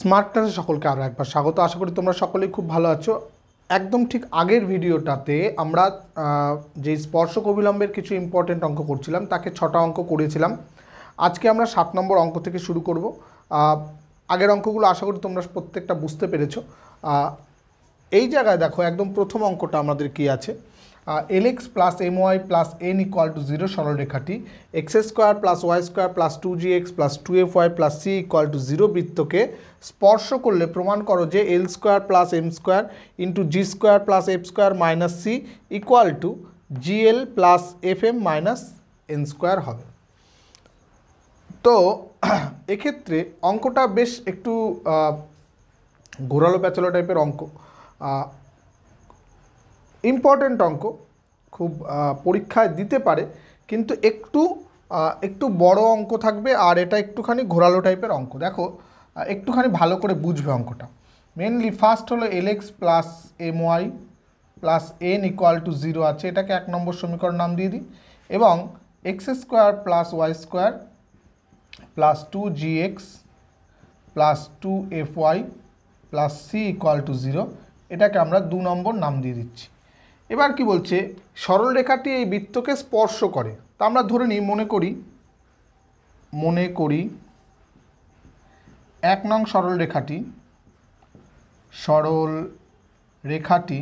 Smart ক্লাসে সকলকে আরও একবার স্বাগত আশা করি তোমরা সকলেই খুব ভালো আছো একদম ঠিক আগের ভিডিওটাতে আমরা যে স্পর্শক অবিলম্বের কিছু ইম্পর্টেন্ট অঙ্ক করছিলাম তাকে ছটা অঙ্ক করেছিলাম আজকে আমরা সাত নম্বর অঙ্ক থেকে শুরু করব আগের অঙ্কগুলো আশা করি তোমরা প্রত্যেকটা বুঝতে পেরেছো এই জায়গায় দেখো একদম প্রথম অঙ্কটা আমাদের কি আছে l x plus m y plus n equal to zero সরলরেখাটি x square plus y square plus two g x plus two f y plus c equal to zero বৃত্তকে স্পর্শ করলে প্রমাণ করো যে l square plus m square into g square plus f square minus c equal to g l plus f m minus n square হবে তো এক্ষেত্রে অঙ্কটা বেশ একটু ঘোরালো প্যাচালো টাইপের অঙ্ক ইম্পর্ট্যান্ট অঙ্ক খুব পরীক্ষায় দিতে পারে কিন্তু একটু একটু বড় অঙ্ক থাকবে আর এটা একটুখানি ঘোরালো টাইপের অঙ্ক দেখো একটুখানি ভালো করে বুঝবে অঙ্কটা মেনলি ফার্স্ট হলো l x plus m y plus n equal to zero আছে এটাকে এক নম্বর সমীকরণ নাম দিয়ে দিই এবং x square plus y square plus two g x plus two f y plus c equal to zero এটাকে আমরা দু নম্বর নাম দিয়ে দিচ্ছি এবার কি বলছে সরলরেখাটি এই বৃত্তকে স্পর্শ করে তা আমরা ধরে নিই মনে করি মনে করি এক নং সরলরেখাটি সরল রেখাটি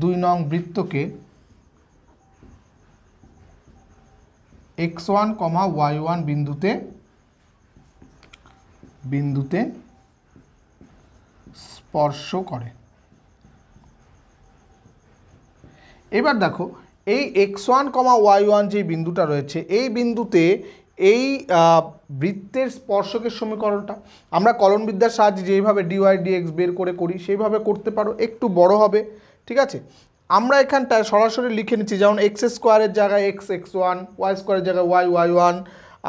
দুই নং বৃত্তকে x one comma y one বিন্দুতে বিন্দুতে স্পর্শ করে এবার দেখো এই x one comma y one যে বিন্দুটা রয়েছে এই বিন্দুতে এই বৃত্তের স্পর্শকের সমীকরণটা আমরা কলনবিদ্যার সাহায্যে যেইভাবে ডিওয়াই ডিএক্স বের করে করি সেইভাবে করতে পারো একটু বড় হবে ঠিক আছে আমরা এখানটায় সরাসরি লিখে নিচ্ছি যেমন এক্স স্কোয়ারের জায়গায় এক্স এক্স ওয়ান ওয়াই স্কোয়ারের জায়গায় ওয়াই ওয়াই ওয়ান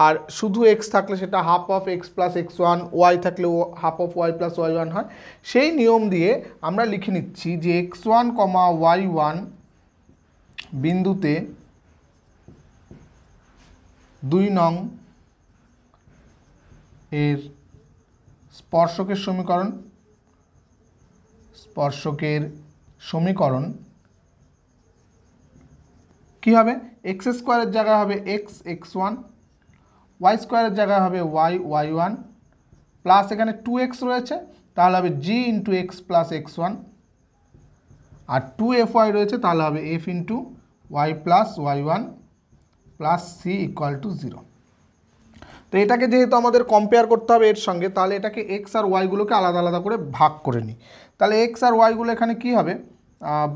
আর শুধু এক্স থাকলে সেটা half of x plus x one y থাকলে half of y plus y one হয় সেই নিয়ম দিয়ে আমরা লিখে নিচ্ছি যে x one comma y one বিন্দুতে দুই নং এর স্পর্শকের সমীকরণ স্পর্শকের সমীকরণ কি হবে এক্স স্কোয়ারের জায়গায় হবে এক্স এক্স ওয়ান ওয়াই স্কোয়ারের জায়গায় হবে ওয়াই ওয়াই ওয়ান প্লাস এখানে টু এক্স রয়েছে তাহলে হবে g into x plus x one আর টু এফ ওয়াই রয়েছে তাহলে হবে f into y plus y one plus c equal to zero তো এটাকে যেহেতু আমাদের কম্পেয়ার করতে হবে এর সঙ্গে তাহলে এটাকে এক্স আর ওয়াইগুলোকে আলাদা আলাদা করে ভাগ করে নিই তাহলে এক্স আর ওয়াইগুলো এখানে কি হবে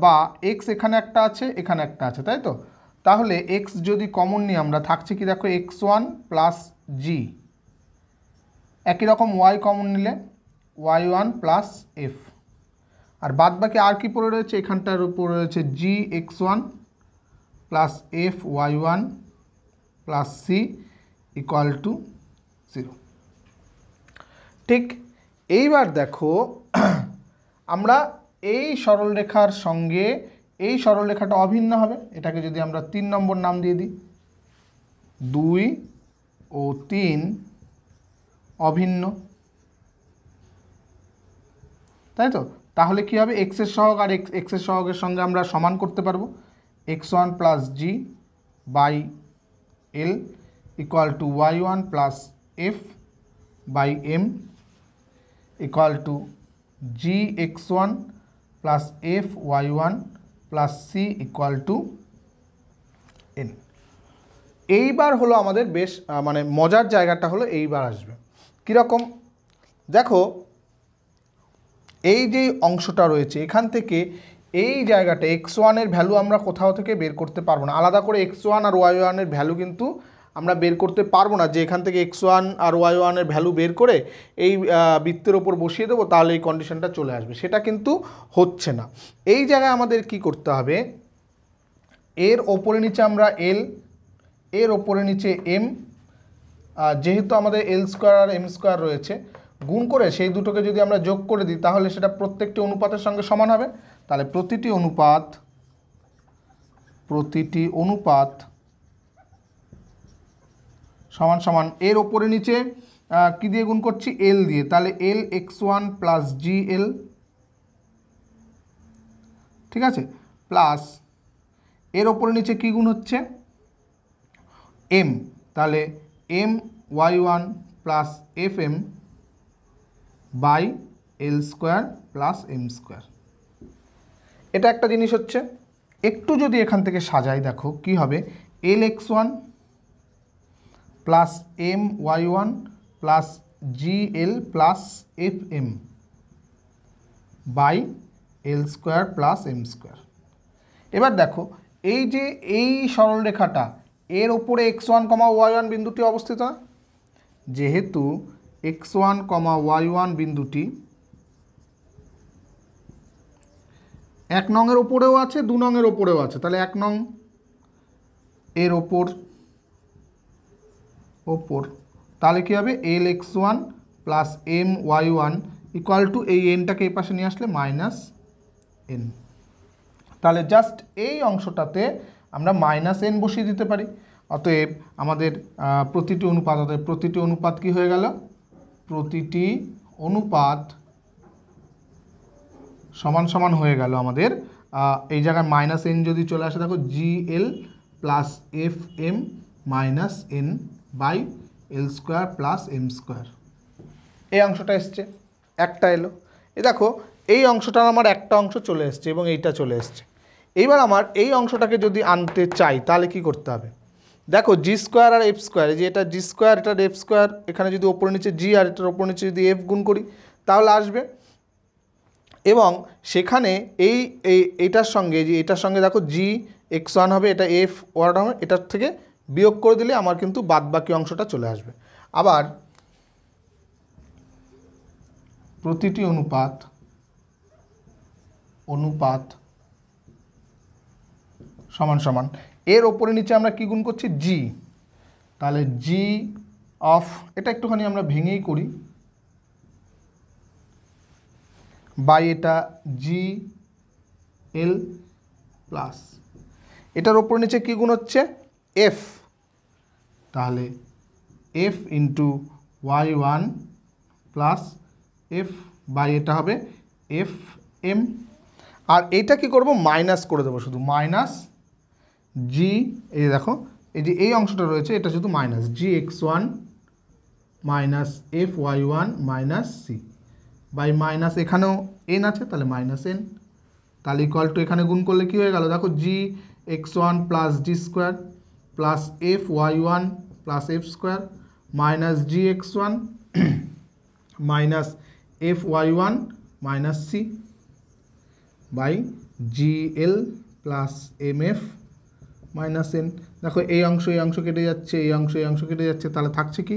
বা এক্স এখানে একটা আছে এখানে একটা আছে তাই তো তাহলে এক্স যদি কমন নিই আমরা থাকছে কি দেখো এক্স ওয়ান প্লাস জি একই রকম ওয়াই কমন নিলে ওয়াই ওয়ান প্লাস এফ আর বাদ বাকি আর কি পড়ে রয়েছে এখানটার উপরে রয়েছে g x one plus f y one plus c equal to zero ঠিক এইবার দেখো আমরা এই সরলরেখার সঙ্গে এই সরলরেখাটা অভিন্ন হবে এটাকে যদি আমরা তিন নম্বর নাম দিয়ে দিই দুই ও তিন অভিন্ন তাই তো তাহলে কি হবে এক্সের সহগ আর এক্স এক্সের সহগের সঙ্গে আমরা সমান করতে পারবো x1 plus g by l equal to y1 plus f by m equal to gx1 plus fy1 plus c equal to n এইবার হলো আমাদের বেশ মানে মজার জায়গাটা হলো এইবার আসবে কীরকম দেখো এই যে অংশটা রয়েছে এখান থেকে এই জায়গাটা এক্স ওয়ানের ভ্যালু আমরা কোথাও থেকে বের করতে পারবো না আলাদা করে এক্স ওয়ান আর ওয়াই ওয়ানের ভ্যালু কিন্তু আমরা বের করতে পারবো না যে এখান থেকে এক্স ওয়ান আর ওয়াই ওয়ানের ভ্যালু বের করে এই বৃত্তের ওপর বসিয়ে দেবো তাহলে এই কন্ডিশনটা চলে আসবে সেটা কিন্তু হচ্ছে না এই জায়গায় আমাদের কি করতে হবে এর ওপরে নিচে আমরা এল এর ওপরে নিচে এম যেহেতু আমাদের এল স্কোয়ার আর এম স্কোয়ার রয়েছে গুণ করে সেই দুটোকে যদি আমরা যোগ করে দিই তাহলে সেটা প্রত্যেকটি অনুপাতের সঙ্গে সমান হবে তাহলে প্রতিটি অনুপাত প্রতিটি অনুপাত সমান সমান এর ওপরে নিচে কী দিয়ে গুণ করছি এল দিয়ে তাহলে l x one plus g l ঠিক আছে প্লাস এর ওপরে নিচে কী গুণ হচ্ছে এম তাহলে m y one plus f m by l square plus m square এটা একটা জিনিস হচ্ছে একটু যদি এখান থেকে সাজাই দেখো কি হবে l x one plus m y one plus g l plus f m by l square plus m square এবার দেখো এই যে এই সরলরেখাটা এর ওপরে x one comma y one বিন্দুটি অবস্থিত যেহেতু x one comma y one বিন্দুটি এক নংয়ের ওপরেও আছে দু নংয়ের ওপরেও আছে তাহলে এক নং এর ওপর ওপর তাহলে কী হবে l x one plus m y one equal to এই এনটাকে এই পাশে নিয়ে আসলে মাইনাস এন তাহলে জাস্ট এই অংশটাতে আমরা মাইনাস এন বসিয়ে দিতে পারি অতএব আমাদের প্রতিটি অনুপাত অতএব প্রতিটি অনুপাত কি হয়ে গেল প্রতিটি অনুপাত সমান সমান হয়ে গেল আমাদের এই জায়গায় মাইনাস এন যদি চলে আসে দেখো g l plus f m minus n by l square plus m square এই অংশটা এসছে একটা এলো এ দেখো এই অংশটার আমার একটা অংশ চলে এসছে এবং এইটা চলে এসছে এইবার আমার এই অংশটাকে যদি আনতে চাই তাহলে কি করতে হবে দেখো জি স্কোয়ার আর এফ স্কোয়ার যে এটা জি স্কোয়ার এটার এফ স্কোয়ার এখানে যদি ওপর নিচে জি আর এটার ওপর নিচে যদি এফ গুণ করি তাহলে আসবে এবং সেখানে এই এটার সঙ্গে যে এটার সঙ্গে দেখো জি এক্স ওয়ান হবে এটা এফ ওয়ান হবে এটার থেকে বিয়োগ করে দিলে আমার কিন্তু বাদ বাকি অংশটা চলে আসবে আবার প্রতিটি অনুপাত অনুপাত সমান সমান এর ওপরে নিচে আমরা কি গুণ করছি জি তাহলে জি অফ এটা একটুখানি আমরা ভেঙেই করি বাই এটা জি এল প্লাস এটার ওপর নিচে কী গুণ হচ্ছে এফ তাহলে f into y one plus f by এটা হবে এফ এম আর এইটা কি করব মাইনাস করে দেবো শুধু মাইনাস জি এই দেখো এই যে এই অংশটা রয়েছে এটা শুধু minus g x one minus f y one minus c by minus এখানেও এন আছে তাহলে মাইনাস এন তাহলে ইকুয়াল টু এখানে গুণ করলে কী হয়ে গেল দেখো g x one plus g square plus f y one plus f square minus g x one minus f y one minus c by g l plus m f minus n দেখো এই অংশ এই অংশ কেটে যাচ্ছে এই অংশ এই অংশ কেটে যাচ্ছে তাহলে থাকছে কি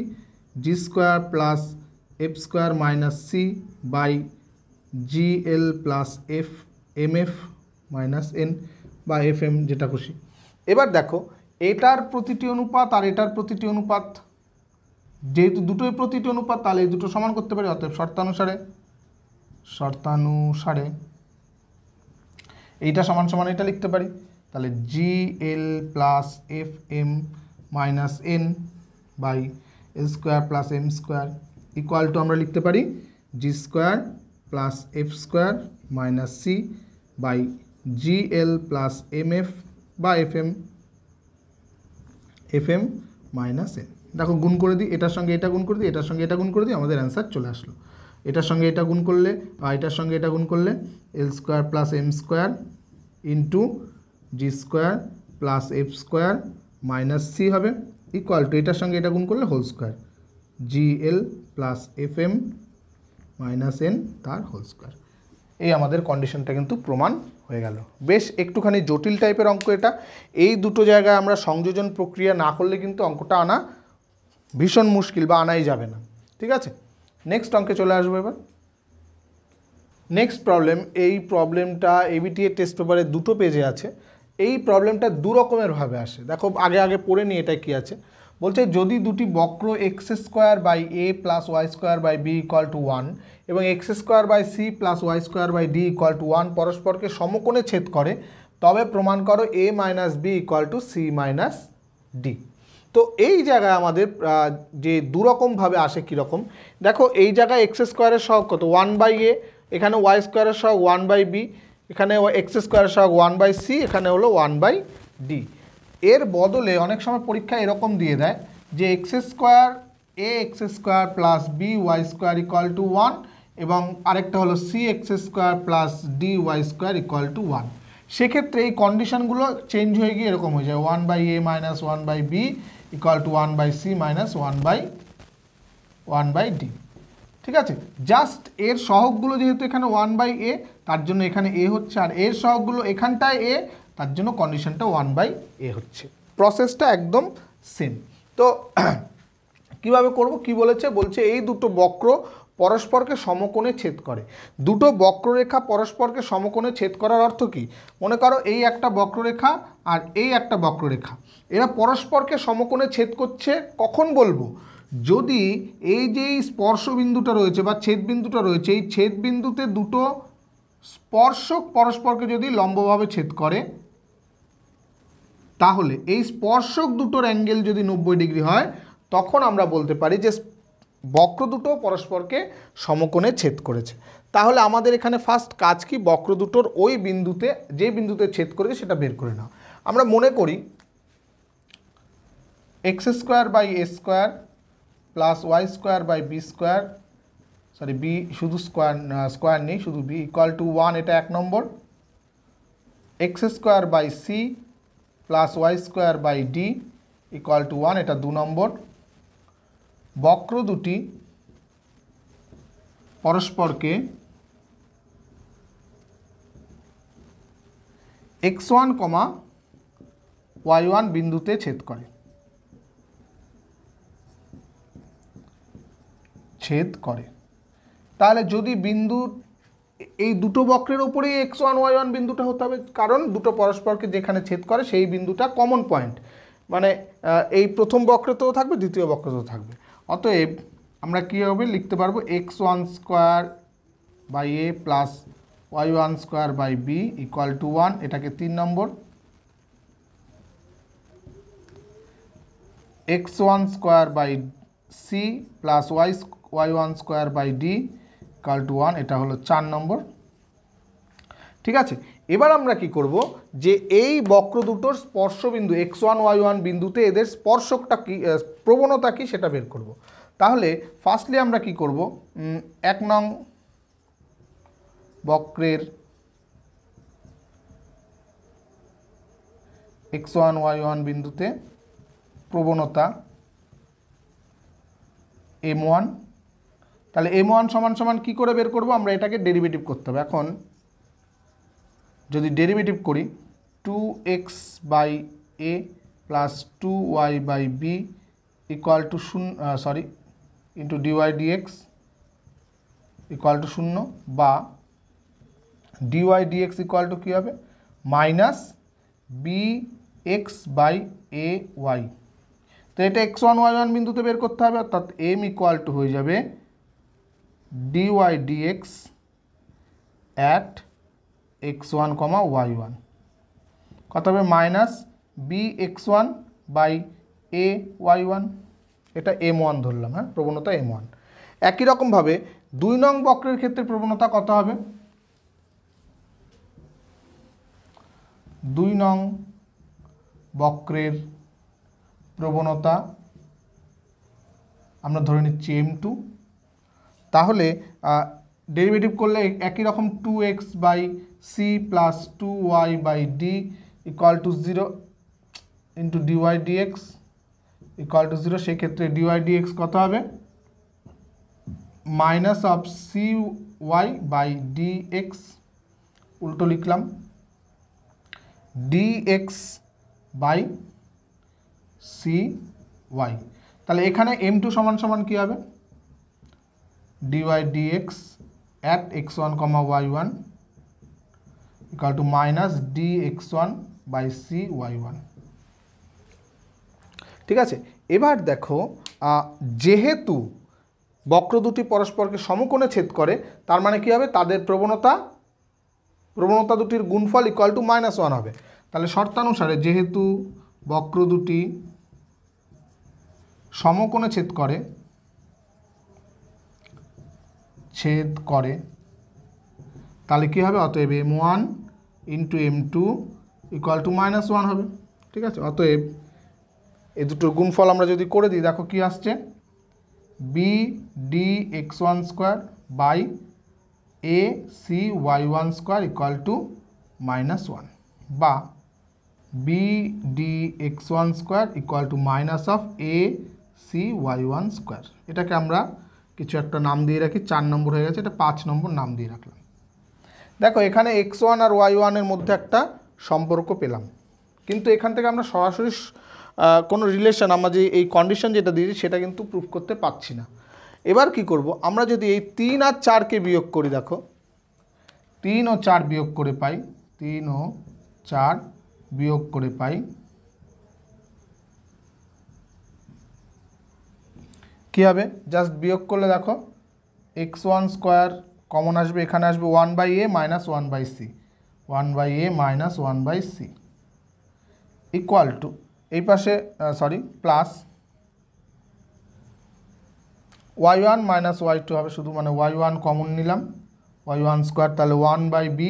g square plus f square minus c by g l plus f m f minus n বা এফ এম যেটা খুশি এবার দেখো এটার প্রতিটি অনুপাত আর এটার প্রতিটি অনুপাত যেহেতু দুটোই প্রতিটি অনুপাত তাহলে এই দুটো সমান করতে পারি অতএব শর্তানুসারে শর্তানুসারে এইটা সমান সমান এটা লিখতে পারি তাহলে g l plus f m minus n by l square plus m square equal to আমরা লিখতে পারি g square plus f square minus c by g l plus m f বা f m f m minus n দেখো গুণ করে দিই এটার সঙ্গে এটা গুণ করে দিই এটার সঙ্গে এটা গুণ করে দিই আমাদের অ্যান্সার চলে আসলো এটার সঙ্গে এটা গুণ করলে বা এটার সঙ্গে এটা গুণ করলে l square plus m square into g square plus f square minus c হবে ইকুয়াল টু এটার সঙ্গে এটা গুণ করলে whole square g l plus f m minus n তার হোল স্কোয়ার এই আমাদের কন্ডিশনটা কিন্তু প্রমাণ হয়ে গেল বেশ একটুখানি জটিল টাইপের অঙ্ক এটা এই দুটো জায়গায় আমরা সংযোজন প্রক্রিয়া না করলে কিন্তু অঙ্কটা আনা ভীষণ মুশকিল বা আনাই যাবে না ঠিক আছে নেক্সট অঙ্কে চলে আসবো এবার নেক্সট প্রবলেম এই প্রবলেমটা এবিটিএ টেস্ট পেপারে দুটো পেজে আছে এই প্রবলেমটা দুরকমেরভাবে আসে দেখো আগে আগে পড়ে নিই এটা কি আছে বলছে যদি দুটি বক্র x square by a plus y square by b equal to one এবং x square by c plus y square by d equal to one পরস্পরকে সমকোণে ছেদ করে তবে প্রমাণ করো a minus b equal to c minus d তো এই জায়গায় আমাদের যে দুরকমভাবে আসে কীরকম দেখো এই জায়গায় এক্স স্কোয়ারের সহ কত ওয়ান বাই এ এখানে ওয়াই স্কোয়ারের সহ ওয়ান বাই বি এখানে এক্স স্কোয়ারের সহ ওয়ান বাই সি এখানে হলো ওয়ান বাই ডি এর বদলে অনেক সময় পরীক্ষা এরকম দিয়ে দেয় যে x square a x square plus b y square equal to one এবং আরেকটা হলো c x square plus d y square equal to one সেক্ষেত্রে এই কন্ডিশনগুলো চেঞ্জ হয়ে গিয়ে এরকম হয়ে যায় one by a minus one by b equal to one by c minus one by one by d ঠিক আছে জাস্ট এর সহগগুলো যেহেতু এখানে ওয়ান বাই এ তার জন্য এখানে এ হচ্ছে আর এর সহগগুলো এখানটায় এ তার জন্য কন্ডিশনটা ওয়ান বাই এ হচ্ছে প্রসেসটা একদম সেম তো কিভাবে করব কি বলেছে বলছে এই দুটো বক্র পরস্পরকে সমকোণে ছেদ করে দুটো বক্ররেখা পরস্পরকে সমকোণে ছেদ করার অর্থ কি মনে করো এই একটা বক্ররেখা আর এই একটা বক্ররেখা এরা পরস্পরকে সমকোণে ছেদ করছে কখন বলবো যদি এই যে স্পর্শবিন্দুটা রয়েছে বা ছেদবিন্দুটা রয়েছে এই ছেদবিন্দুতে দুটো স্পর্শক পরস্পরকে যদি লম্বভাবে ছেদ করে তাহলে এই স্পর্শক দুটোর অ্যাঙ্গেল যদি নব্বই ডিগ্রি হয় তখন আমরা বলতে পারি যে বক্র দুটো পরস্পরকে সমকোণে ছেদ করেছে তাহলে আমাদের এখানে ফার্স্ট কাজ কি বক্র দুটোর ওই বিন্দুতে যে বিন্দুতে ছেদ করেছে সেটা বের করে নাও আমরা মনে করি x square by a square plus y square by b square sorry b শুধু স্কোয়ার স্কোয়ার নেই শুধু বি ইকুয়াল টু ওয়ান এটা এক নম্বর x square by c plus y square by d equal to one এটা দু নম্বর বক্র দুটি পরস্পরকে x one comma y one বিন্দুতে ছেদ করে ছেদ করে তাহলে যদি বিন্দুর এই দুটো বক্রের উপরেই এক্স ওয়ান ওয়াই ওয়ান বিন্দুটা হতে হবে কারণ দুটো পরস্পরকে যেখানে ছেদ করে সেই বিন্দুটা কমন পয়েন্ট মানে এই প্রথম বক্রতেও থাকবে দ্বিতীয় বক্রতেও থাকবে অতএব আমরা কীভাবে লিখতে পারবো x one square by a plus y one square by b equal to one এটাকে তিন নম্বর x one square by c plus y y one square by d equal to one এটা হলো চার নম্বর ঠিক আছে এবার আমরা কি করব যে এই বক্র দুটোর স্পর্শবিন্দু এক্স ওয়ান ওয়াই ওয়ান বিন্দুতে এদের স্পর্শকটা কী প্রবণতা কী সেটা বের করব। তাহলে ফার্স্টলি আমরা কি করব এক নং বক্রের এক্স ওয়ান ওয়াই ওয়ান বিন্দুতে প্রবণতা এম ওয়ান তাহলে এম ওয়ান সমান সমান কী করে বের করব আমরা এটাকে ডেরিভেটিভ করতে হবে এখন যদি ডেরিভেটিভ করি two x by a plus two y by b equal to শূন্য sorry into dy dx equal to শূন্য বা ডিওয়াই ডিএক্স ইকুয়াল টু কী হবে minus b x by a y তো এটা এক্স ওয়ান ওয়াই ওয়ান বিন্দুতে বের করতে হবে অর্থাৎ এম ইকুয়াল টু হয়ে যাবে dy dx at x1 comma y1 কত হবে minus b x one by a y one এটা এম ওয়ান ধরলাম হ্যাঁ প্রবণতা এম ওয়ান একই রকমভাবে দুই নং বক্রের ক্ষেত্রে প্রবণতা কত হবে দুই নং বক্রের প্রবণতা আমরা ধরে নিচ্ছি এম টু তাহলে ডেরিভেটিভ করলে একই রকম two x by c plus two y by d equal to zero into dy dx equal to zero সেক্ষেত্রে ডিওয়াই ডিএক্স কত হবে minus of c y by dx উল্টো লিখলাম ডিএক্স বাই সি ওয়াই তাহলে এখানে এম টু সমান সমান কী হবে dy dx at x1 comma y1 equal to minus dx1 by c y1 ঠিক আছে এবার দেখো যেহেতু বক্র দুটি পরস্পরকে সমকোণে ছেদ করে তার মানে কি হবে তাদের প্রবণতা প্রবণতা দুটির গুণফল ইকুয়াল টু মাইনাস ওয়ান হবে তাহলে শর্তানুসারে যেহেতু বক্র দুটি সমকোণে ছেদ করে ছেদ করে তাহলে কী হবে অতএব m one into m two equal to minus one হবে ঠিক আছে অতএব এ দুটো গুণফল আমরা যদি করে দিই দেখো কি আসছে b d x one square by a c y one square equal to minus one বা b d x one square equal to minus of a c y one square এটাকে আমরা কিছু একটা নাম দিয়ে রাখি চার নম্বর হয়ে গেছে এটা পাঁচ নম্বর নাম দিয়ে রাখলাম দেখো এখানে এক্স ওয়ান আর ওয়াই ওয়ানের মধ্যে একটা সম্পর্ক পেলাম কিন্তু এখান থেকে আমরা সরাসরি কোনো রিলেশন আমরা যে এই কন্ডিশন যেটা দিয়েছি সেটা কিন্তু প্রুফ করতে পারছি না এবার কি করব আমরা যদি এই তিন আর চারকে বিয়োগ করি দেখো তিন ও চার বিয়োগ করে পাই তিন ও চার বিয়োগ করে পাই কী হবে জাস্ট বিয়োগ করলে দেখো এক্স ওয়ান স্কোয়ার কমন আসবে এখানে আসবে one by a minus one by c one by a minus one by c equal to এই পাশে sorry plus y one minus y two হবে শুধু মানে ওয়াই ওয়ান কমন নিলাম ওয়াই ওয়ান স্কোয়ার তাহলে one by b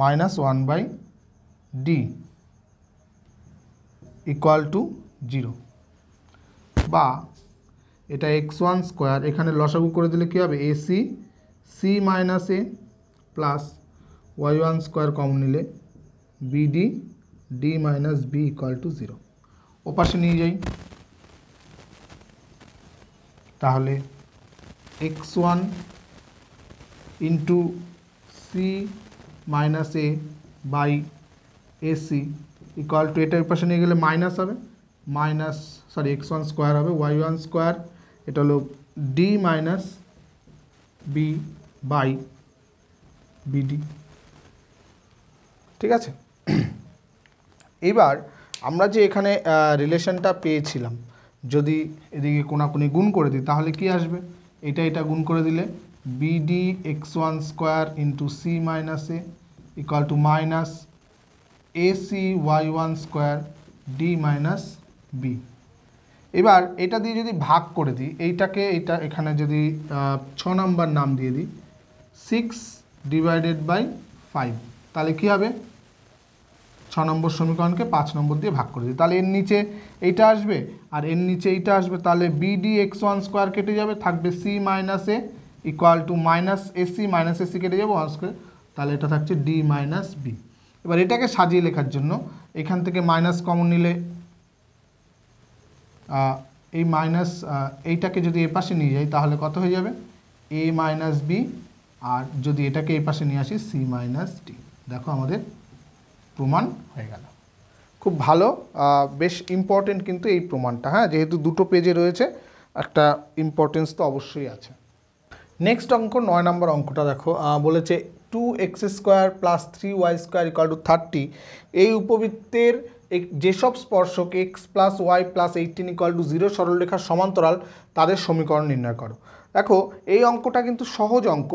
minus one by d equal to zero বা এটা x one square এখানে লসাগু করে দিলে কী হবে ac c minus a plus y one square কম নিলে bd d minus b equal to zero ওপাশে নিয়ে যাই তাহলে x one into c minus a by ac equal to এটা ওই পাশে নিয়ে গেলে মাইনাস হবে minus sorry x one square হবে ওয়াই ওয়ান স্কোয়ার এটা হলো d minus b by bd ঠিক আছে এবার আমরা যে এখানে রিলেশনটা পেয়েছিলাম যদি এদিকে কোনাকুনি গুণ করে দিই তাহলে কি আসবে এটা এটা গুণ করে দিলে bd x one square into c minus a equal to minus a c y one square d minus b এবার এটা দিয়ে যদি ভাগ করে দিই এইটাকে এটা এখানে যদি ছ নম্বর নাম দিয়ে দিই সিক্স ডিভাইডেড বাই ফাইভ তাহলে কী হবে ছ নম্বর সমীকরণকে পাঁচ নম্বর দিয়ে ভাগ করে দিই তাহলে এর নিচে এইটা আসবে আর এর নিচে এইটা আসবে তাহলে বিডি এক্স ওয়ান স্কোয়ার কেটে যাবে থাকবে c minus a equal to minus ac minus ac কেটে যাবে ওয়ান স্কোয়ার তাহলে এটা থাকছে ডি মাইনাস বি এবার এটাকে সাজিয়ে লেখার জন্য এখান থেকে মাইনাস কমন নিলে এই মাইনাস এইটাকে যদি এ পাশে নিয়ে যাই তাহলে কত হয়ে যাবে এ মাইনাস বি আর যদি এটাকে এই পাশে নিয়ে আসি সি মাইনাস ডি দেখো আমাদের প্রমাণ হয়ে গেল খুব ভালো বেশ ইম্পর্টেন্ট কিন্তু এই প্রমাণটা হ্যাঁ যেহেতু দুটো পেজে রয়েছে একটা ইম্পর্টেন্স তো অবশ্যই আছে নেক্সট অঙ্ক নয় নম্বর অঙ্কটা দেখো বলেছে two x square plus three y square equal to thirty এই উপবৃত্তের যেসব স্পর্শক x plus y plus eighteen equal to zero সরলরেখার সমান্তরাল তাদের সমীকরণ নির্ণয় করো দেখো এই অঙ্কটা কিন্তু সহজ অঙ্ক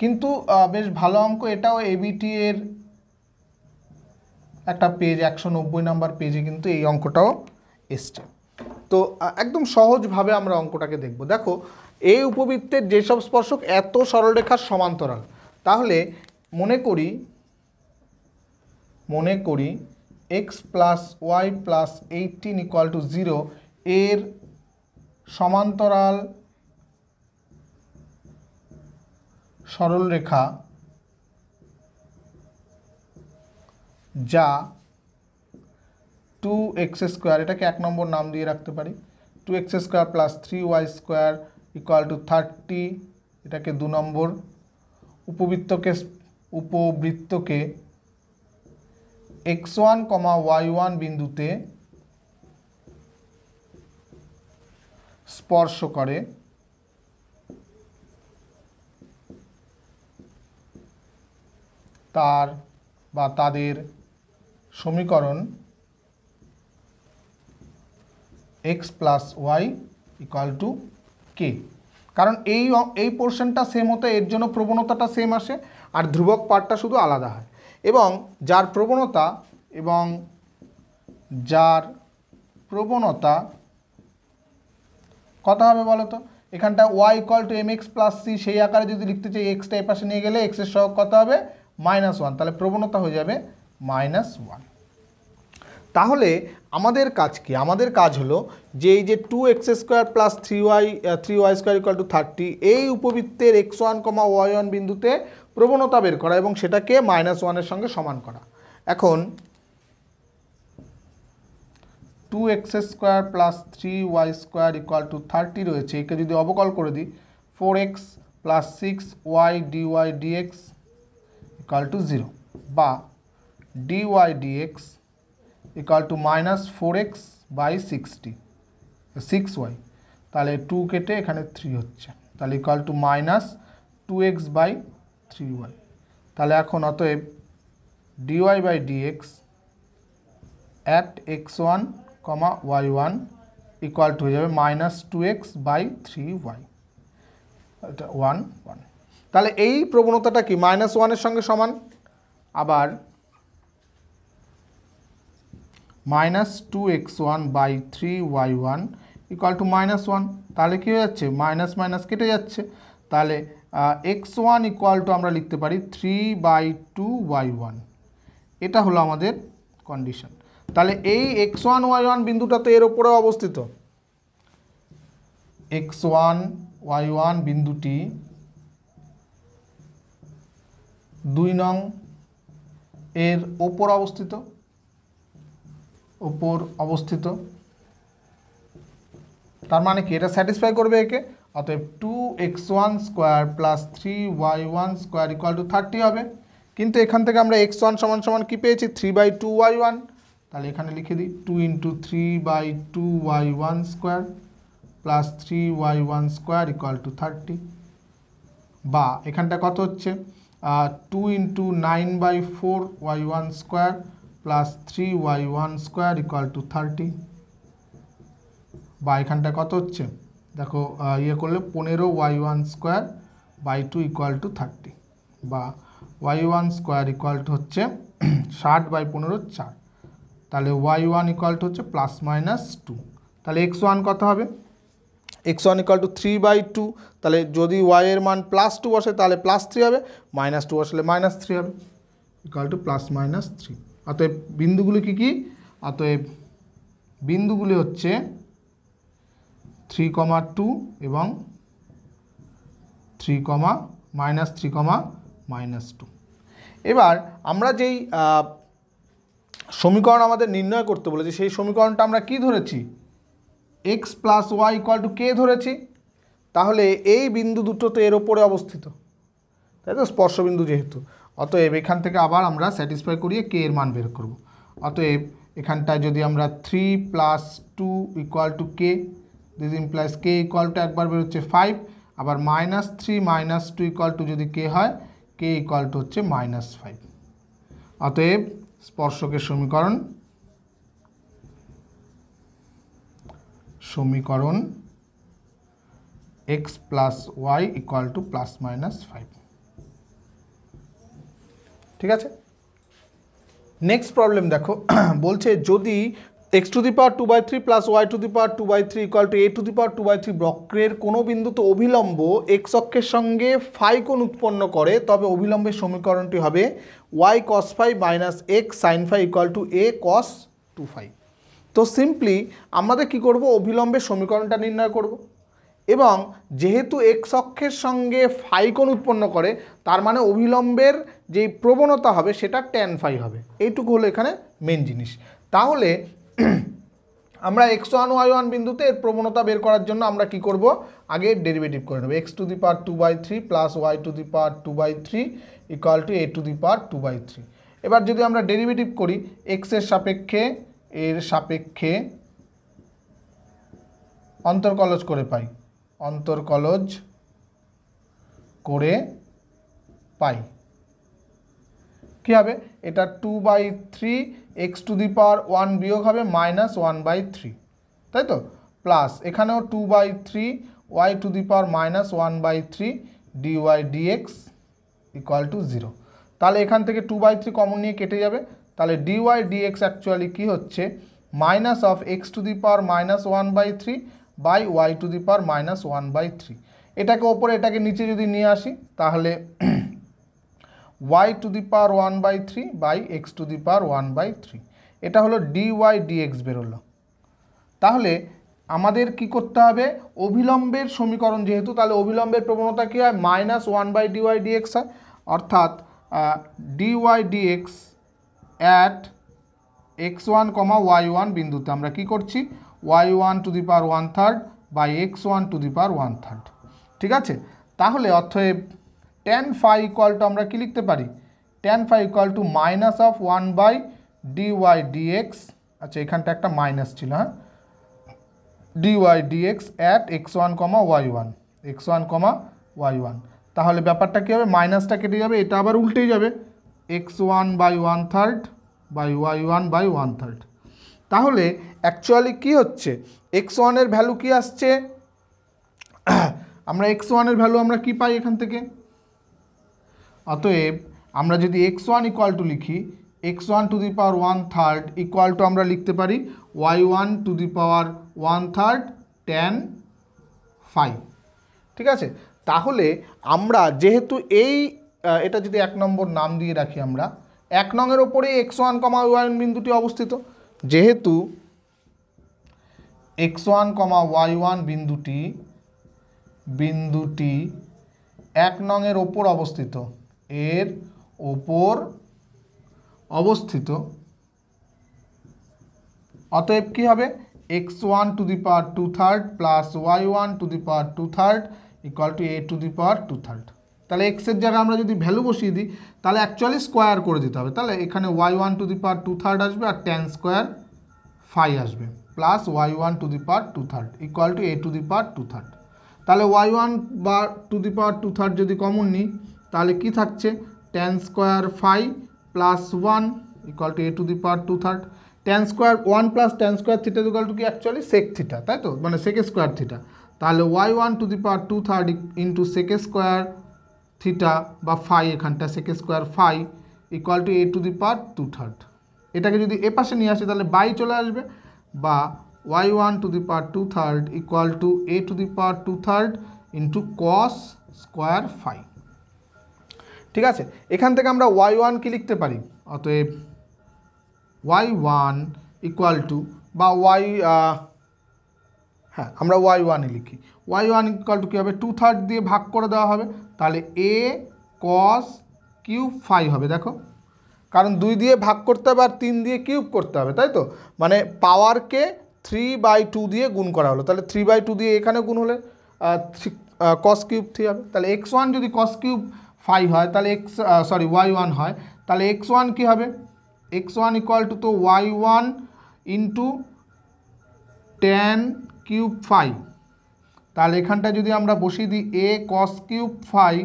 কিন্তু বেশ ভালো অঙ্ক এটাও এবিটি এর একটা পেজ একশো নব্বই নাম্বার পেজে কিন্তু এই অঙ্কটাও এসছে তো একদম সহজভাবে আমরা অঙ্কটাকে দেখব দেখো এই উপবৃত্তের যেসব স্পর্শক এত সরলরেখার সমান্তরাল তাহলে মনে করি মনে করি x plus y plus eighteen equal to zero এর সমান্তরাল সরলরেখা যা টু এক্স স্কোয়ার এটাকে এক নম্বর নাম দিয়ে রাখতে পারি two x square plus three y square equal to thirty এটাকে দু নম্বর উপবৃত্তকে উপবৃত্তকে x one comma y one বিন্দুতে স্পর্শ করে তার বা তাদের সমীকরণ x plus y equal to k কারণ এই এই পোর্শনটা সেম হতে এর জন্য প্রবণতাটা সেম আসে আর ধ্রুবক পার্টটা শুধু আলাদা হয় এবং যার প্রবণতা এবং যার প্রবণতা কত হবে বলো তো এখানটা y equal to m x plus c সেই আকারে যদি লিখতে চাই এক্সটা এপাশে নিয়ে গেলে এক্সের সহগ কত হবে মাইনাস ওয়ান তাহলে প্রবণতা হয়ে যাবে মাইনাস ওয়ান তাহলে আমাদের কাজ কি আমাদের কাজ হলো যে এই যে two x square plus three y three y square equal to thirty এই উপবৃত্তের x one comma y one বিন্দুতে প্রবণতা বের করা এবং সেটাকে মাইনাস ওয়ানের সঙ্গে সমান করা এখন two x square plus three y square equal to thirty রয়েছে একে যদি অবকল করে দিই four x plus six y dy dx equal to zero বা dy dx equal to minus four x by sixty six y তাহলে two কেটে এখানে থ্রি হচ্ছে তাহলে equal to minus two x by three y তাহলে এখন অতএব dy by dx at x one comma y one equal two হয়ে যাবে minus two x by three y এটা ওয়ান ওয়ান তাহলে এই প্রবণতাটা কি মাইনাস ওয়ানের সঙ্গে সমান আবার minus two x one by three y one equal to minus one তাহলে কী হয়ে যাচ্ছে মাইনাস মাইনাস কেটে যাচ্ছে তাহলে এক্স ওয়ান ইকুয়াল টু আমরা লিখতে পারি three by two y one এটা হলো আমাদের কন্ডিশন তাহলে এই এক্স ওয়ান ওয়াই ওয়ান বিন্দুটা তো এর ওপরে অবস্থিত এক্স ওয়ান ওয়াই ওয়ান বিন্দুটি দুই নং এর ওপর অবস্থিত ওপর অবস্থিত তার মানে কি এটা স্যাটিসফাই করবে একে অতএব two x one square plus three y one square equal to thirty হবে কিন্তু এখান থেকে আমরা এক্স ওয়ান সমান সমান কী পেয়েছি three by two y one তাহলে এখানে লিখে দিই two into three by two y one square plus three y one square equal to thirty বা এখানটা কত হচ্ছে two into nine by four y one square plus three y one square equal to thirty বা এখানটা কত হচ্ছে দেখো ইয়ে করলে পনেরো y one square by two equal to thirty বা y one square equal to হচ্ছে ষাট বাই পনেরো চার তাহলে ওয়াই ওয়ান ইকুয়াল টু হচ্ছে প্লাস মাইনাস টু তাহলে এক্স ওয়ান কত হবে x one equal to three by two তাহলে যদি ওয়াইয়ের মান প্লাস টু বসে তাহলে প্লাস থ্রি হবে মাইনাস টু বসলে মাইনাস থ্রি হবে equal to plus minus three অতএব বিন্দুগুলি কী কী অতএব বিন্দুগুলি হচ্ছে থ্রি কমা টু এবং three comma minus three comma minus two এবার আমরা যেই সমীকরণ আমাদের নির্ণয় করতে বলেছে সেই সমীকরণটা আমরা কি ধরেছি x plus y equal to k ধরেছি তাহলে এই বিন্দু দুটো তো এর ওপরে অবস্থিত তাই তো স্পর্শবিন্দু যেহেতু অতএব এখান থেকে আবার আমরা স্যাটিসফাই করিয়ে কে এর মান বের করব অতএব এখানটায় যদি আমরা three plus two equal to k this implies k ইকুয়ালটা একবার বেরোচ্ছে ফাইভ আবার minus three minus two equal to যদি কে হয় কে ইকুয়াল টু হচ্ছে মাইনাস ফাইভ অতএব স্পর্শকের সমীকরণ সমীকরণ x plus y equal to plus minus five ঠিক আছে নেক্সট প্রবলেম দেখো বলছে যদি x to the power two by three plus y to the power two by three equal to a to the power two by three বক্রের কোনো বিন্দুতে অভিলম্ব x অক্ষের সঙ্গে ফাই কোণ উৎপন্ন করে তবে অভিলম্বের সমীকরণটি হবে y cos phi minus x sin phi equal to a cos two phi তো সিম্পলি আমাদের কি করব অভিলম্বের সমীকরণটা নির্ণয় করব এবং যেহেতু এক্স অক্ষের সঙ্গে ফাই কোণ উৎপন্ন করে তার মানে অভিলম্বের যেই প্রবণতা হবে সেটা ট্যান ফাই হবে এইটুকু হলো এখানে মেন জিনিস তাহলে আমরা এক্স ওয়ান ওয়াই ওয়ান বিন্দুতে এর প্রবণতা বের করার জন্য আমরা কি করব আগে ডেরিভেটিভ করে নেব x to the power two by three plus y to the power two by three equal to a to the power two by three এবার যদি আমরা ডেরিভেটিভ করি এক্সের সাপেক্ষে এর সাপেক্ষে অন্তর্কলজ করে পাই অন্তর্কলজ করে পাই কী হবে এটা two by three x to the power one বিয়োগ হবে মাইনাস ওয়ান বাই থ্রি তাই তো প্লাস এখানেও two by three y to the power minus one by three dy dx equal to zero তাহলে এখান থেকে টু বাই থ্রি কমন নিয়ে কেটে যাবে তাহলে ডিওয়াই ডিএক্স অ্যাকচুয়ালি কী হচ্ছে minus of x to the power minus one by three by y to the power minus one by three এটাকে ওপরে এটাকে নিচে যদি নিয়ে আসি তাহলে y to the power one by three by x to the power one by three এটা হলো ডিওয়াই ডিএক্স বেরোলো তাহলে আমাদের কি করতে হবে অভিলম্বের সমীকরণ যেহেতু তাহলে অভিলম্বের প্রবণতা কী হয় minus one by dy dx হয় অর্থাৎ dy dx at x one comma y one বিন্দুতে আমরা কি করছি y one to the power one third by x one to the power one third ঠিক আছে তাহলে অর্থ ট্যান ফাই ইকুয়াল টু আমরা কী লিখতে পারি tan phi equal to minus of one by dy dx আচ্ছা এখানটা একটা মাইনাস ছিল হ্যাঁ dy dx at x one comma y one x one comma y one তাহলে ব্যাপারটা কী হবে মাইনাসটা কেটে যাবে এটা আবার উল্টে যাবে x one by one third by y one by one third তাহলে অ্যাকচুয়ালি কি হচ্ছে এক্স ওয়ানের ভ্যালু কি আসছে আমরা এক্স ওয়ানের ভ্যালু আমরা কি পাই এখান থেকে অতএব আমরা যদি এক্স ওয়ান ইকুয়াল টু লিখি x one to the power one third equal to আমরা লিখতে পারি y one to the power one third tan phi ঠিক আছে তাহলে আমরা যেহেতু এই এটা যদি এক নম্বর নাম দিয়ে রাখি আমরা এক নংয়ের ওপরেই এক্স ওয়ান কমা ওয়ান বিন্দুটি অবস্থিত যেহেতু x one comma y one বিন্দুটি বিন্দুটি এক নংয়ের ওপর অবস্থিত এর ওপর অবস্থিত অতএব কী হবে x one to the power two third plus y one to the power two third equal to a to the power two third তাহলে এক্সের জায়গায় আমরা যদি ভ্যালু বসিয়ে দিই তাহলে অ্যাকচুয়ালি স্কোয়ার করে দিতে হবে তাহলে এখানে y one to the power two third আসবে আর টেন স্কোয়ার ফাই আসবে plus y one to the power two third equal to a to the power two third তাহলে ওয়াই ওয়ান বা to the power two third যদি common নিই তাহলে কি থাকছে tan square phi plus one equal to a to the power two third tan square one plus tan square theta equal two কি actually sec theta তাই তো মানে sec square theta তাহলে y one to the power two third into sec square theta বা phi এখানটা sec square phi equal to a to the power two third এটাকে যদি এ পাশে নিয়ে আসে তাহলে বাই চলে আসবে বা y one to the power two third equal to a to the power two third into cos square phi ঠিক আছে এখান থেকে আমরা ওয়াই ওয়ান কি লিখতে পারি অতএব ওয়াই ওয়ান ইকুয়াল টু বা ওয়াই হ্যাঁ আমরা ওয়াই ওয়ানই লিখি ওয়াই ওয়ান ইকুয়াল টু কী হবে টু থার্ড দিয়ে ভাগ করে দেওয়া হবে তাহলে এ কস কিউব ফাই হবে দেখো কারণ দুই দিয়ে ভাগ করতে হবে আর তিন দিয়ে কিউব করতে হবে তাই তো মানে পাওয়ারকে থ্রি বাই টু দিয়ে গুণ করা হলো তাহলে থ্রি বাই টু দিয়ে এখানে গুণ হলে কস কিউব থ্রি হবে তাহলে এক্স ওয়ান যদি কস কিউব ফাইভ হয় তাহলে এক্স সরি ওয়াই ওয়ান হয় তাহলে এক্স ওয়ান কী হবে এক্স ওয়ান ইকুয়াল টু তো y one into tan cube phi তাহলে এখানটা যদি আমরা বসিয়ে দিই a cos cube phi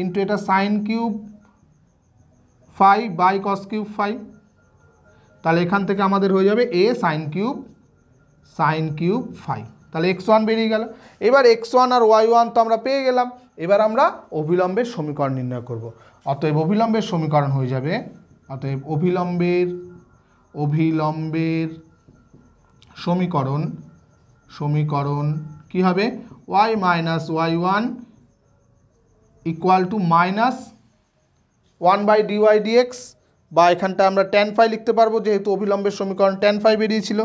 into এটা sin cube phi by cos cube phi তাহলে এখান থেকে আমাদের হয়ে যাবে a sin cube sin cube phi তাহলে এক্স ওয়ান বেরিয়ে গেল এবার এক্স ওয়ান আর ওয়াই ওয়ান তো আমরা পেয়ে গেলাম এবার আমরা অভিলম্বের সমীকরণ নির্ণয় করব। অতএব অভিলম্বের সমীকরণ হয়ে যাবে অতএব অভিলম্বের অভিলম্বের সমীকরণ সমীকরণ কি হবে y minus y one equal to minus one by dy dx বা এখানটা আমরা টেন ফাই লিখতে পারবো যেহেতু অভিলম্বের সমীকরণ টেন ফাই বেরিয়েছিল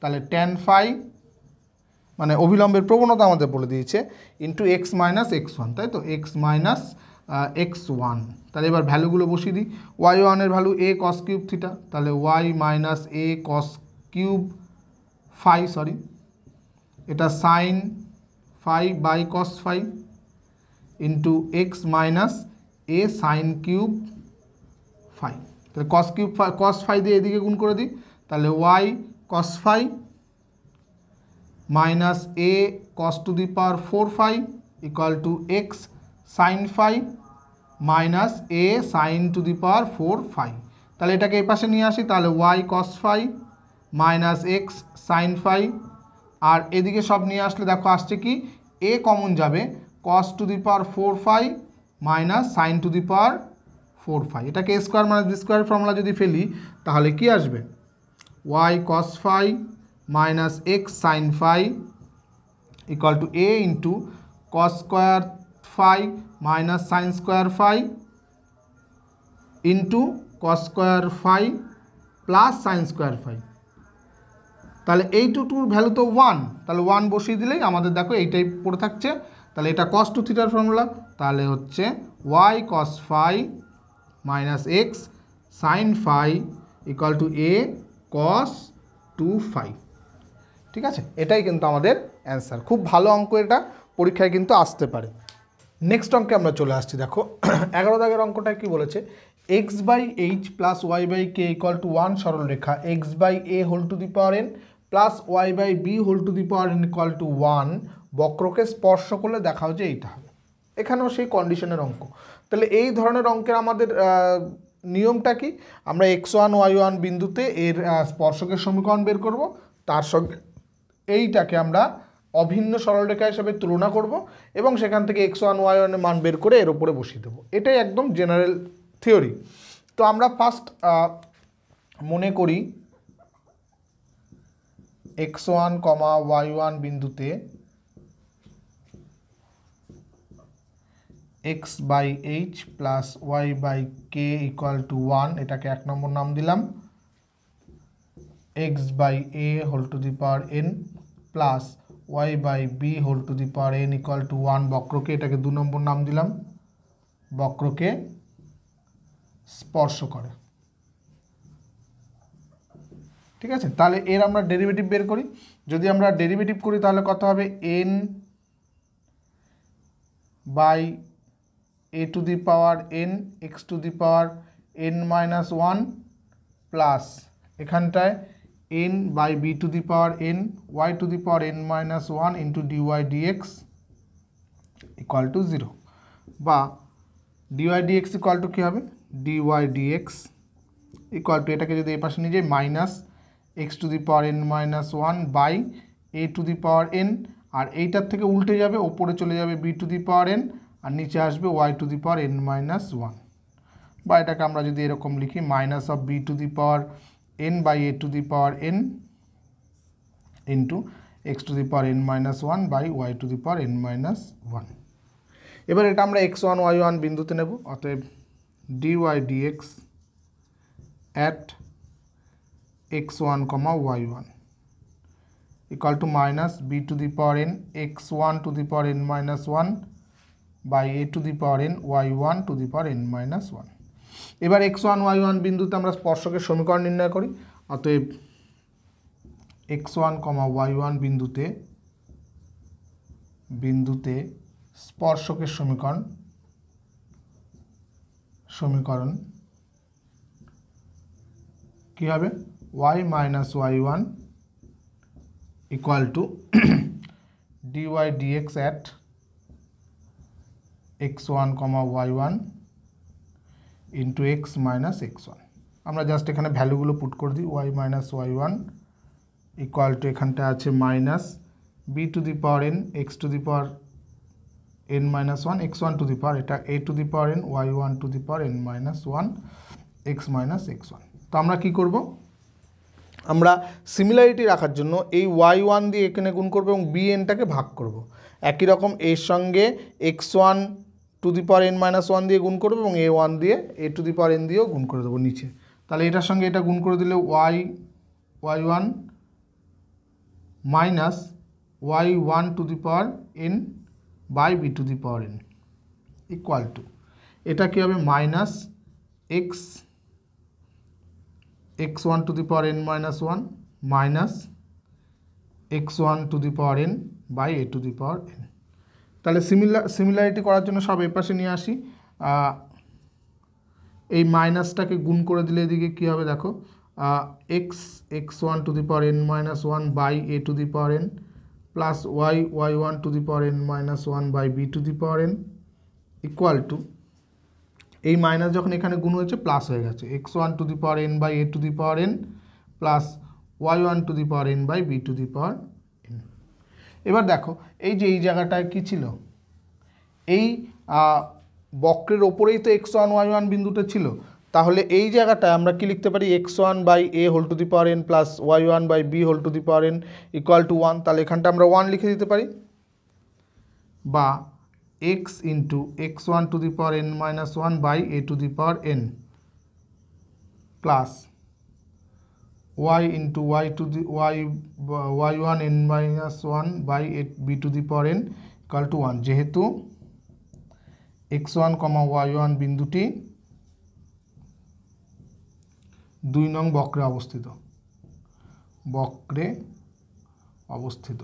তাহলে টেন ফাই মানে অবিলম্বের প্রবণতা আমাদের বলে দিয়েছে into x minus x one তাই তো এক্স মাইনাস এক্স ওয়ান তাহলে এবার ভ্যালুগুলো বসিয়ে দিই ওয়াই ওয়ানের value a cos cube theta তাহলে y minus a cos cube phi sorry এটা sin phi by cos phi into x minus a sin cube phi তাহলে cos cube phi cos phi দিয়ে এদিকে গুণ করে দিই তাহলে y cos phi minus a cos to the power 4 phi equal to x sin phi minus a sin to the power 4 phi তাহলে এটাকে এই পাশে নিয়ে আসি তাহলে y cos phi minus x sin phi আর এদিকে সব নিয়ে আসলে দেখো আসছে কি a কমন যাবে cos to the power 4 phi minus sin to the power 4 phi এটাকে square minus d square formula যদি ফেলি তাহলে কি আসবে y cos phi minus x sin phi equal to a into cos square phi minus sin square phi into cos square phi plus sin square phi তাহলে এই two টুর ভ্যালু তো ওয়ান তাহলে ওয়ান বসিয়ে দিলেই আমাদের দেখো এইটাই পড়ে থাকছে তাহলে এটা কস টু থিটার ফর্মুলা তাহলে হচ্ছে y cos phi minus x sin phi equal to a cos two five ঠিক আছে এটাই কিন্তু আমাদের অ্যান্সার খুব ভালো অঙ্ক এটা পরীক্ষায় কিন্তু আসতে পারে নেক্সট অঙ্কে আমরা চলে আসছি দেখো এগারো দাগের অঙ্কটা কি বলেছে x by h plus y by k equal to one সরলরেখা x by a whole to the power n plus y by b whole to the power n equal to one বক্রকে স্পর্শ করলে দেখা যে এইটা হবে এখানেও সেই কন্ডিশনের অঙ্ক তাহলে এই ধরনের অঙ্কের আমাদের নিয়মটা কি আমরা এক্স ওয়ান ওয়াই ওয়ান বিন্দুতে এর স্পর্শকের সমীকরণ বের করব তার সঙ্গে এইটাকে আমরা অভিন্ন সরলরেখা হিসাবে তুলনা করব এবং সেখান থেকে এক্স ওয়ান ওয়াই ওয়ানের মান বের করে এর ওপরে বসিয়ে দেবো এটাই একদম জেনারেল থিওরি তো আমরা ফার্স্ট মনে করি x one comma y one বিন্দুতে x by h plus y by k equal to one এটাকে এক নম্বর নাম দিলাম x by a whole to the power n plus y by b whole to the power n equal to one বক্রকে এটাকে দু নম্বর নাম দিলাম বক্রকে স্পর্শ করে ঠিক আছে তাহলে এর আমরা ডেরিভেটিভ বের করি যদি আমরা ডেরিভেটিভ করি তাহলে কত হবে n by a to the power n x to the power n minus one plus এখানটায় n by b to the power n y to the power n minus one into dy dx equal to zero বা dy dx equal to কী হবে dy dx equal to এটাকে যদি এ পাশে নিয়ে যাই minus x to the power n minus one by a to the power n আর এইটার থেকে উল্টে যাবে ওপরে চলে যাবে b to the power n আর নিচে আসবে y to the power n minus one বা এটাকে আমরা যদি এরকম লিখি minus of b to the power n by a to the power n into x to the power n minus 1 by y to the power n minus 1 এবার এটা আমরা x1 y1 বিন্দুতে নেব অতএব dy dx at x1 comma y1 equal to minus b to the power n x1 to the power n minus 1 by a to the power n y1 to the power n minus 1 এবার x one y one বিন্দুতে আমরা স্পর্শকের সমীকরণ নির্ণয় করি অতএব x one comma y one বিন্দুতে বিন্দুতে স্পর্শকের সমীকরণ সমীকরণ কী হবে y minus y one equal to dy dx at x one comma y one into x minus x one আমরা জাস্ট এখানে ভ্যালুগুলো পুট করে দিই y minus y one equal to এখানটা আছে minus b to the power n x to the power n minus one x one to the power এটা এ to the power n y one to the power n minus one x minus x one তো আমরা কী করবো আমরা similarity রাখার জন্য এই Y one দিয়ে এখানে গুণ করবো এবং বি এনটাকে ভাগ করব। একই রকম এর সঙ্গে x one to the power n minus one দিয়ে গুণ করবো এবং এ ওয়ান দিয়ে এ টু দি পাওয়ার এন দিয়েও গুণ করে দেবো নিচে তাহলে এটার সঙ্গে এটা গুণ করে দিলে y y one minus y one to the power n by b to the power n equal to এটা কী হবে minus x x one to the power n minus one minus x one to the power n by a to the power n তাহলে similar similarity করার জন্য সব এপাশে নিয়ে আসি এই মাইনাসটাকে গুণ করে দিলে এদিকে কী হবে দেখো x x one to the power n minus one by a to the power n plus y y one to the power n minus one by b to the power n equal to এই minus যখন এখানে গুণ হয়েছে plus হয়ে গেছে x one to the power n by a to the power n plus y one to the power n by b to the পাওয়ার এবার দেখো এই যে এই জায়গাটায় কি ছিল এই বক্রের ওপরেই তো এক্স ওয়ান ওয়াই ওয়ান বিন্দুটা ছিল তাহলে এই জায়গাটায় আমরা কি লিখতে পারি x one by a whole to the power n plus y one by b whole to the power n equal to one তাহলে এখানটা আমরা ওয়ান লিখে দিতে পারি বা x into x one to the power n minus one by a to the power n plus y into y to the y y one n minus one by at b to the power n কাল to one যেহেতু x one comma y one বিন্দুটি দুই নং বক্রে অবস্থিত বক্রে অবস্থিত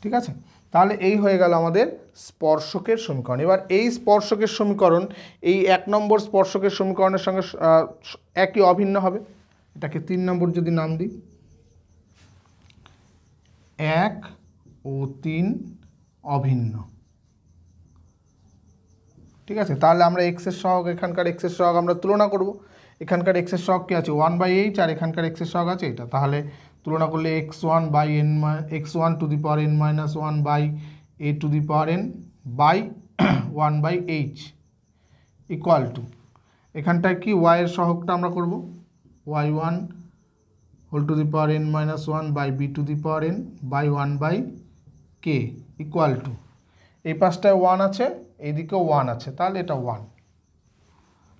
ঠিক আছে তাহলে এই হয়ে গেল আমাদের স্পর্শকের সমীকরণ এবার এই স্পর্শকের সমীকরণ এই এক নম্বর স্পর্শকের সমীকরণের সঙ্গে একই অভিন্ন হবে এটাকে তিন নম্বর যদি নাম দিই এক ও তিন অভিন্ন ঠিক আছে তাহলে আমরা এক্সের সহগ এখানকার এক্সের সহগ আমরা তুলনা করব এখানকার এক্সের সহগ কী আছে ওয়ান বাই এইট আর এখানকার এক্সের সহগ আছে এটা তাহলে তুলনা করলে x one by n x one to the power n minus one by a to the power n by one by h equal to এখানটায় কি ওয়াইয়ের সহগটা আমরা করবো y one whole to the power n minus one by b to the power n by one by k equal to এই পাশটায় one আছে এদিকেও ওয়ান আছে তাহলে এটা ওয়ান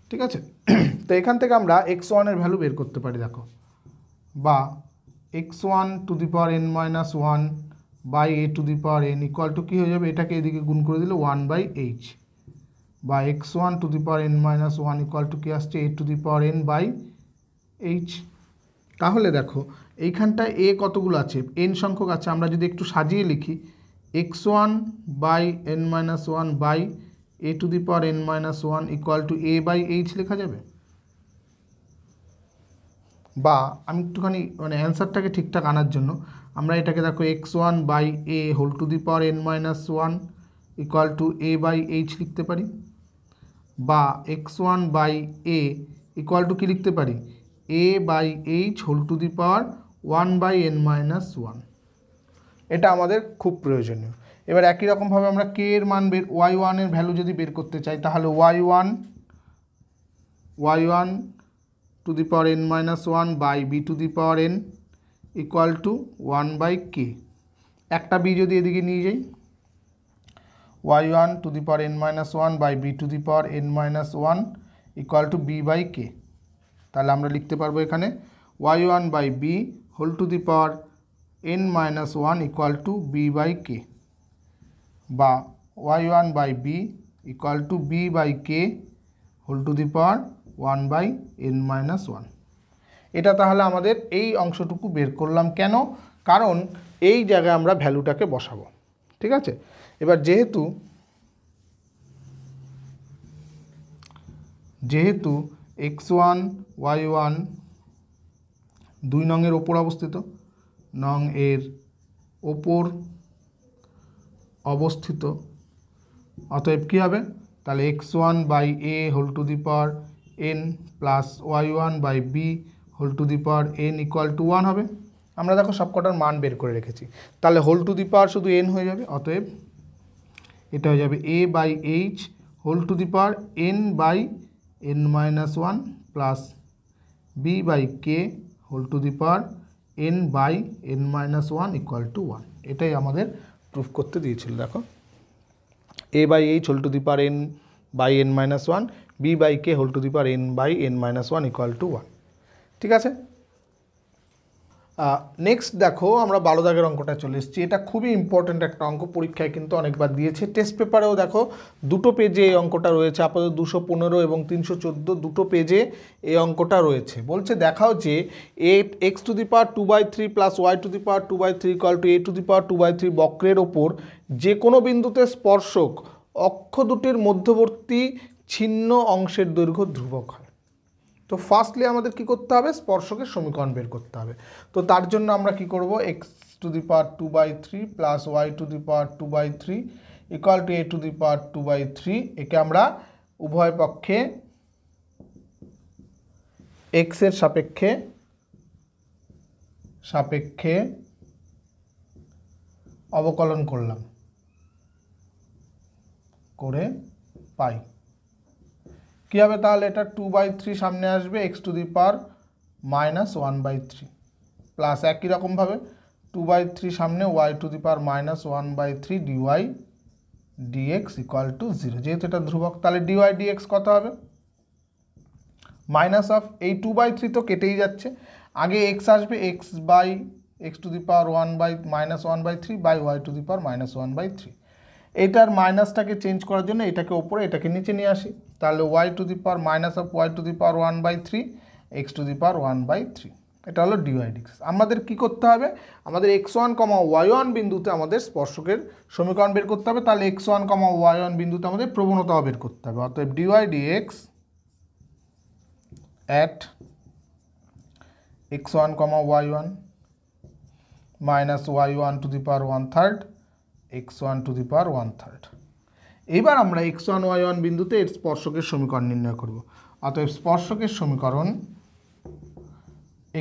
ঠিক আছে তো এখান থেকে আমরা এক্স ওয়ানের ভ্যালু বের করতে পারি দেখো বা x one to the power n minus one by a to the power n equal to কী হয়ে যাবে এটাকে এদিকে গুণ করে দিলে ওয়ান বাই এইচ বা x one to the power n minus one equal to কী আসছে a to the power n by h তাহলে দেখো এইখানটায় এ কতগুলো আছে এন সংখ্যক আছে আমরা যদি একটু সাজিয়ে লিখি x one by n minus one by a to the power n minus one equal to a by h লেখা যাবে বা আমি একটুখানি মানে অ্যান্সারটাকে ঠিকঠাক আনার জন্য আমরা এটাকে দেখো x one by a whole to the power n minus one equal to a by h লিখতে পারি বা x one by a equal to কী লিখতে পারি a by h whole to the power one by n minus one এটা আমাদের খুব প্রয়োজনীয় এবার একই রকমভাবে আমরা কে এর মান বের ওয়াই ওয়ানের ভ্যালু যদি বের করতে চাই তাহলে y one y one to the power n minus one by b to the power n equal to one by k একটা বি যদি এদিকে নিয়ে যাই y one to the power n minus one by b to the power n minus one equal to b by k তাহলে আমরা লিখতে পারবো এখানে y one by b whole to the power n minus one equal to b by k বা y one by b equal to b by k whole to the power one by n minus one এটা তাহলে আমাদের এই অংশটুকু বের করলাম কেন কারণ এই জায়গায় আমরা ভ্যালুটাকে বসাবো ঠিক আছে এবার যেহেতু যেহেতু এক্স ওয়ান ওয়াই ওয়ান দুই নংয়ের ওপর অবস্থিত নং এর ওপর অবস্থিত অতএব কী হবে তাহলে x one by a whole to the power n plus y one by b whole to the power n equal to one হবে আমরা দেখো সবকটার মান বের করে রেখেছি তাহলে হোল টু দি পাওয়ার শুধু এন হয়ে যাবে অতএব এটা হয়ে যাবে a by h whole to the power n by n minus one plus b by k whole to the power n by n minus one equal to one এটাই আমাদের proof করতে দিয়েছিল দেখো a by h whole to the power n by n minus one b by k whole to the power n by n minus one equal to one ঠিক আছে next দেখো আমরা বারো দাগের অঙ্কটা চলে এসেছি এটা খুবই ইম্পর্ট্যান্ট একটা অঙ্ক পরীক্ষায় কিন্তু অনেকবার দিয়েছে টেস্ট পেপারেও দেখো দুটো পেজে এই অঙ্কটা রয়েছে আপাতত দুশো পনেরো এবং তিনশো চোদ্দো দুটো পেজে এই অঙ্কটা রয়েছে বলছে দেখাও যে এ x to the power two by three plus y to the power two by three equal to a to the power two by three বক্রের ওপর যে কোনো বিন্দুতে স্পর্শক অক্ষ দুটির মধ্যবর্তী ছিন্ন অংশের দৈর্ঘ্য ধ্রুবক হয় তো ফার্স্টলি আমাদের কি করতে হবে স্পর্শকে সমীকরণ বের করতে হবে তো তার জন্য আমরা কি করব x to the power two by three plus y to the power two by three equal to a to the power two by three একে আমরা উভয় পক্ষে এক্সের সাপেক্ষে সাপেক্ষে অবকলন করলাম করে পাই কী হবে তাহলে এটা টু বাই থ্রি সামনে আসবে x to the power minus one by three plus একই রকমভাবে টু বাই থ্রি সামনে y to the power minus one by three dy dx equal to zero যেহেতু এটা ধ্রুবক তাহলে ডিওয়াই ডিএক্স কত হবে মাইনাস অফ এই টু বাই থ্রি তো কেটেই যাচ্ছে আগে এক্স আসবে x by x to the power one by minus one by three by y to the power minus one by three এটার মাইনাসটাকে চেঞ্জ করার জন্য এটাকে ওপরে এটাকে নিচে নিয়ে আসি তাহলে y to the power minus of y to the power one by three x to the power one by three এটা হলো ডিওয়াইডিক্স আমাদের কি করতে হবে আমাদের x one comma y one বিন্দুতে আমাদের স্পর্শকের সমীকরণ বের করতে হবে তাহলে x one comma y one বিন্দুতে আমাদের প্রবণতাও বের করতে হবে অতএব dy x at x one comma y one minus y one to the power one third x one to the power one third এইবার আমরা এক্স ওয়ান ওয়াই ওয়ান বিন্দুতে এর স্পর্শকের সমীকরণ নির্ণয় করব অতএব স্পর্শকের সমীকরণ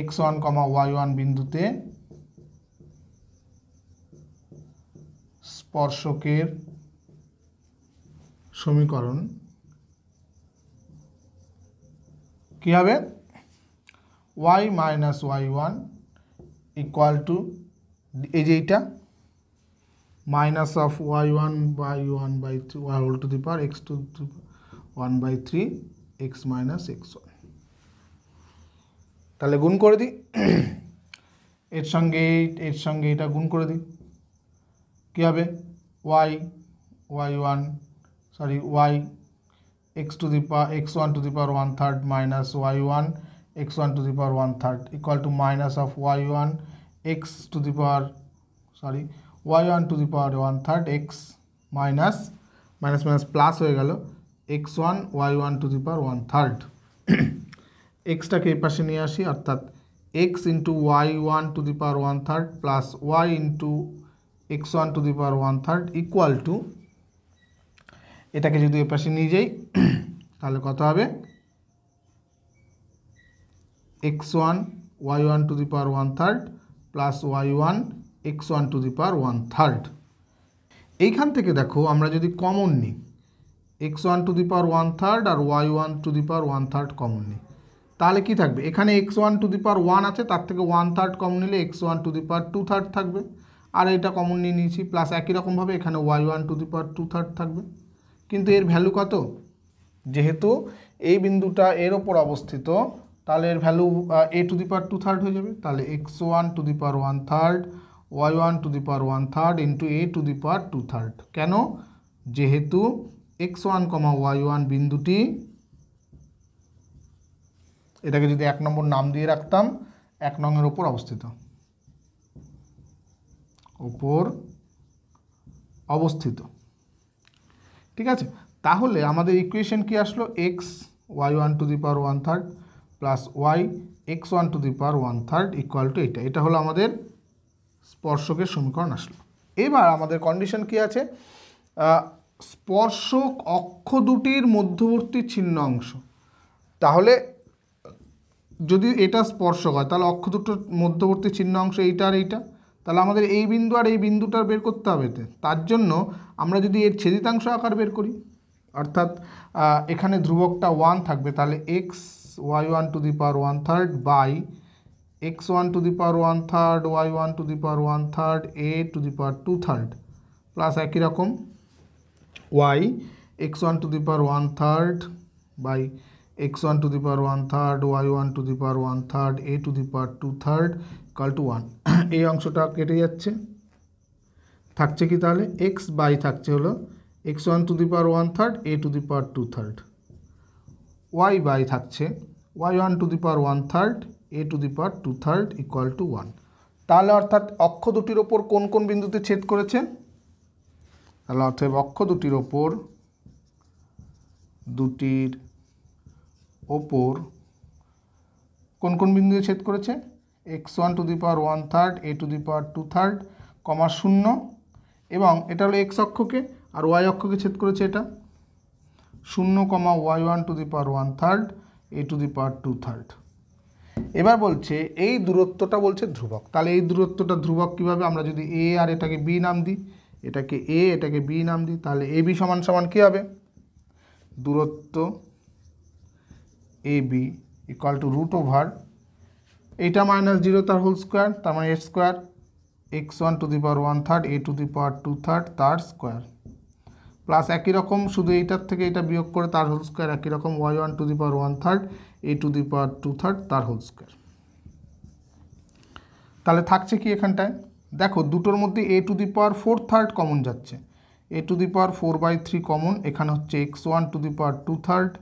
x one comma y one বিন্দুতে স্পর্শকের সমীকরণ কী হবে y minus y one equal to এই যে এইটা minus of y1 one by by 3 y whole to the power x to the 1 by 3 x minus x1 তাহলে গুণ করে দিই এর সঙ্গে এর সঙ্গে এটা গুণ করে দিই কী হবে y y one sorry y x to the power x one to the power one third minus y one x one to the power one third equal to minus of y one x to the power sorry y1 to the power one third x minus minus minus plus হয়ে গেল x one y one to the power one third এক্সটাকে এই পাশে নিয়ে আসি অর্থাৎ x into y one to the power one third plus y into x one to the power one third equal to এটাকে যদি এ পাশে নিয়ে যাই তাহলে কত হবে x one y one to the power one third plus y one x one to the power one third এইখান থেকে দেখো আমরা যদি কমন নিই x one to the power one third আর y one to the power one third common নিই তাহলে কি থাকবে এখানে x one to the power one আছে তার থেকে ওয়ান থার্ড কমন নিলে x one to the power two third থাকবে আর এটা কমন নিয়ে নিয়েছি প্লাস একই রকমভাবে এখানে y one to the power two third থাকবে কিন্তু এর ভ্যালু কত যেহেতু এই বিন্দুটা এর ওপর অবস্থিত তাহলে এর value a to the power two third হয়ে যাবে তাহলে x one to the power one third y one to the power one third into a to the power two third কেন যেহেতু x one comma y one বিন্দুটি এটাকে যদি এক number নাম দিয়ে রাখতাম এক নংয়ের ওপর অবস্থিত ওপর অবস্থিত ঠিক আছে তাহলে আমাদের ইকুয়েশন কি আসলো x y one to the power one third plus y x one to the power one third equal to এটা এটা হলো আমাদের স্পর্শকের সমীকরণ আসলো এবার আমাদের কন্ডিশন কি আছে স্পর্শক অক্ষ দুটির মধ্যবর্তী ছিন্ন অংশ তাহলে যদি এটা স্পর্শক হয় তাহলে অক্ষ দুটোর মধ্যবর্তী ছিন্ন অংশ এইটা আর এইটা তাহলে আমাদের এই বিন্দু আর এই বিন্দুটার বের করতে হবে তার জন্য আমরা যদি এর ছেদিতাংশ আকার বের করি অর্থাৎ এখানে ধ্রুবকটা ওয়ান থাকবে তাহলে x y one to the power one third by x1 to the power 1 third y1 to the power 1 third a to the power 2 third Plus একই রকম y x1 to the power 1 third by x1 to the power 1 third y1 to the power 1 third a to the power 2 third equal to 1 এই অংশটা কেটে যাচ্ছে থাকছে কি তাহলে x by থাকছে হলো x1 to the power 1 third a to the power 2 third y by থাকছে y1 to the power 1 third a to the power two third equal to one তাহলে অর্থাৎ অক্ষ দুটির ওপর কোন কোন বিন্দুতে ছেদ করেছে তাহলে অর্থাৎ অক্ষ দুটির ওপর দুটির ওপর কোন কোন বিন্দুতে ছেদ করেছে x one to the power one third a to the power two third comma শূন্য এবং এটা হলো এক্স অক্ষকে আর ওয়াই অক্ষকে ছেদ করেছে এটা শূন্য comma y one to the power one third a to the power two third এবার বলছে এই দূরত্বটা বলছে ধ্রুবক তাহলে এই দূরত্বটা ধ্রুবক কিভাবে আমরা যদি এ আর এটাকে বি নাম দিই এটাকে এ এটাকে বি নাম দিই তাহলে এ বি সমান সমান কী হবে দূরত্ব A B equal to root over এইটা মাইনাস জিরো তার হোল স্কোয়ার তার মানে এর square x one to the power one third a to the power two third তার স্কোয়ার প্লাস একই রকম শুধু এইটার থেকে এটা বিয়োগ করে তার হোল স্কোয়ার একই রকম y one to the power one third a to the power two third তার হোল স্কোয়ার তাহলে থাকছে কি এখানটায় দেখো দুটোর মধ্যে a to the power four third common যাচ্ছে a to the power four by three common এখানে হচ্ছে x one to the power two third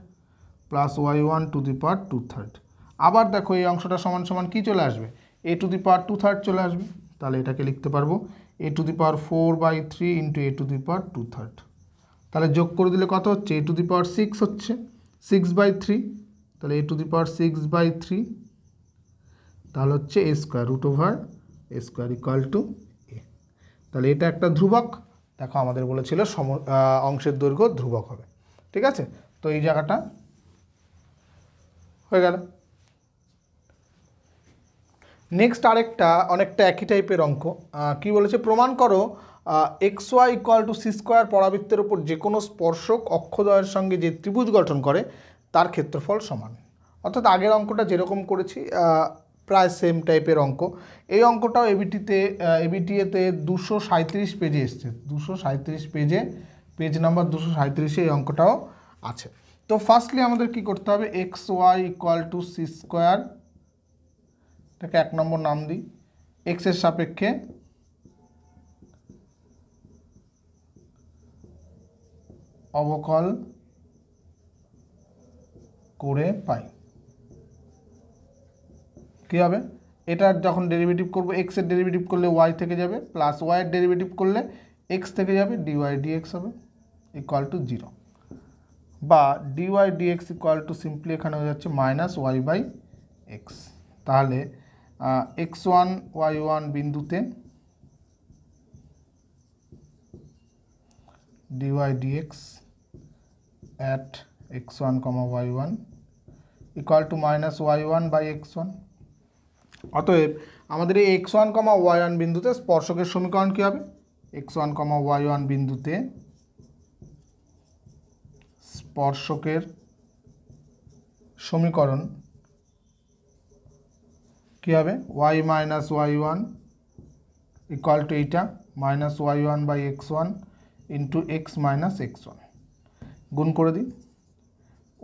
plus y one to the power two third আবার দেখো এই অংশটা সমান সমান কি চলে আসবে এ to the power two third চলে আসবে তাহলে এটাকে লিখতে পারবো a to the power four by three into a to the power two third তাহলে যোগ করে দিলে কত হচ্ছে a to the power six হচ্ছে সিক্স বাই থ্রি তাহলে a to the power six by three তাহলে হচ্ছে a square root over a square equal to a তাহলে এটা একটা ধ্রুবক দেখো আমাদের বলেছিল সম অংশের দৈর্ঘ্য ধ্রুবক হবে ঠিক আছে তো এই জায়গাটা হয়ে গেল নেক্সট আরেকটা অনেকটা একই টাইপের অঙ্ক কি বলেছে প্রমাণ করো x y equal to c square পরাবৃত্তের ওপর যে কোনো স্পর্শক অক্ষদয়ের সঙ্গে যে ত্রিভুজ গঠন করে তার ক্ষেত্রফল সমান অর্থাৎ আগের অঙ্কটা যেরকম করেছি প্রায় সেম টাইপের অঙ্ক এই অঙ্কটাও এবিটিতে এবিটিএতে দুশো সাঁত্রিশ পেজে এসছে দুশো সাঁত্রিশ পেজে পেজ নাম্বার দুশো সাঁত্রিশে এই অঙ্কটাও আছে তো ফার্স্টলি আমাদের কি করতে হবে x y equal to c square এটাকে এক নম্বর নাম দিই এক্সের সাপেক্ষে অবকল করে পাই কী হবে এটার যখন ডেরিভেটিভ করব এক্সের ডেরিভেটিভ করলে ওয়াই থেকে যাবে প্লাস ওয়াইয়ের ডেরিভেটিভ করলে এক্স থেকে যাবে ডিওয়াই ডিএক্স হবে ইকুয়াল টু জিরো বা dy dx equal to simply এখানে হয়ে যাচ্ছে মাইনাস ওয়াই বাই এক্স তাহলে এক্স ওয়ান ওয়াই ওয়ান বিন্দুতে dy dx at x1 comma y1 equal to minus y one by x one অতএব আমাদের এই x one comma y one বিন্দুতে স্পর্শকের সমীকরণ কী হবে x one comma y one বিন্দুতে স্পর্শকের সমীকরণ কী হবে y minus y one equal to এইটা minus y one by x one into x minus x one গুণ করে দিই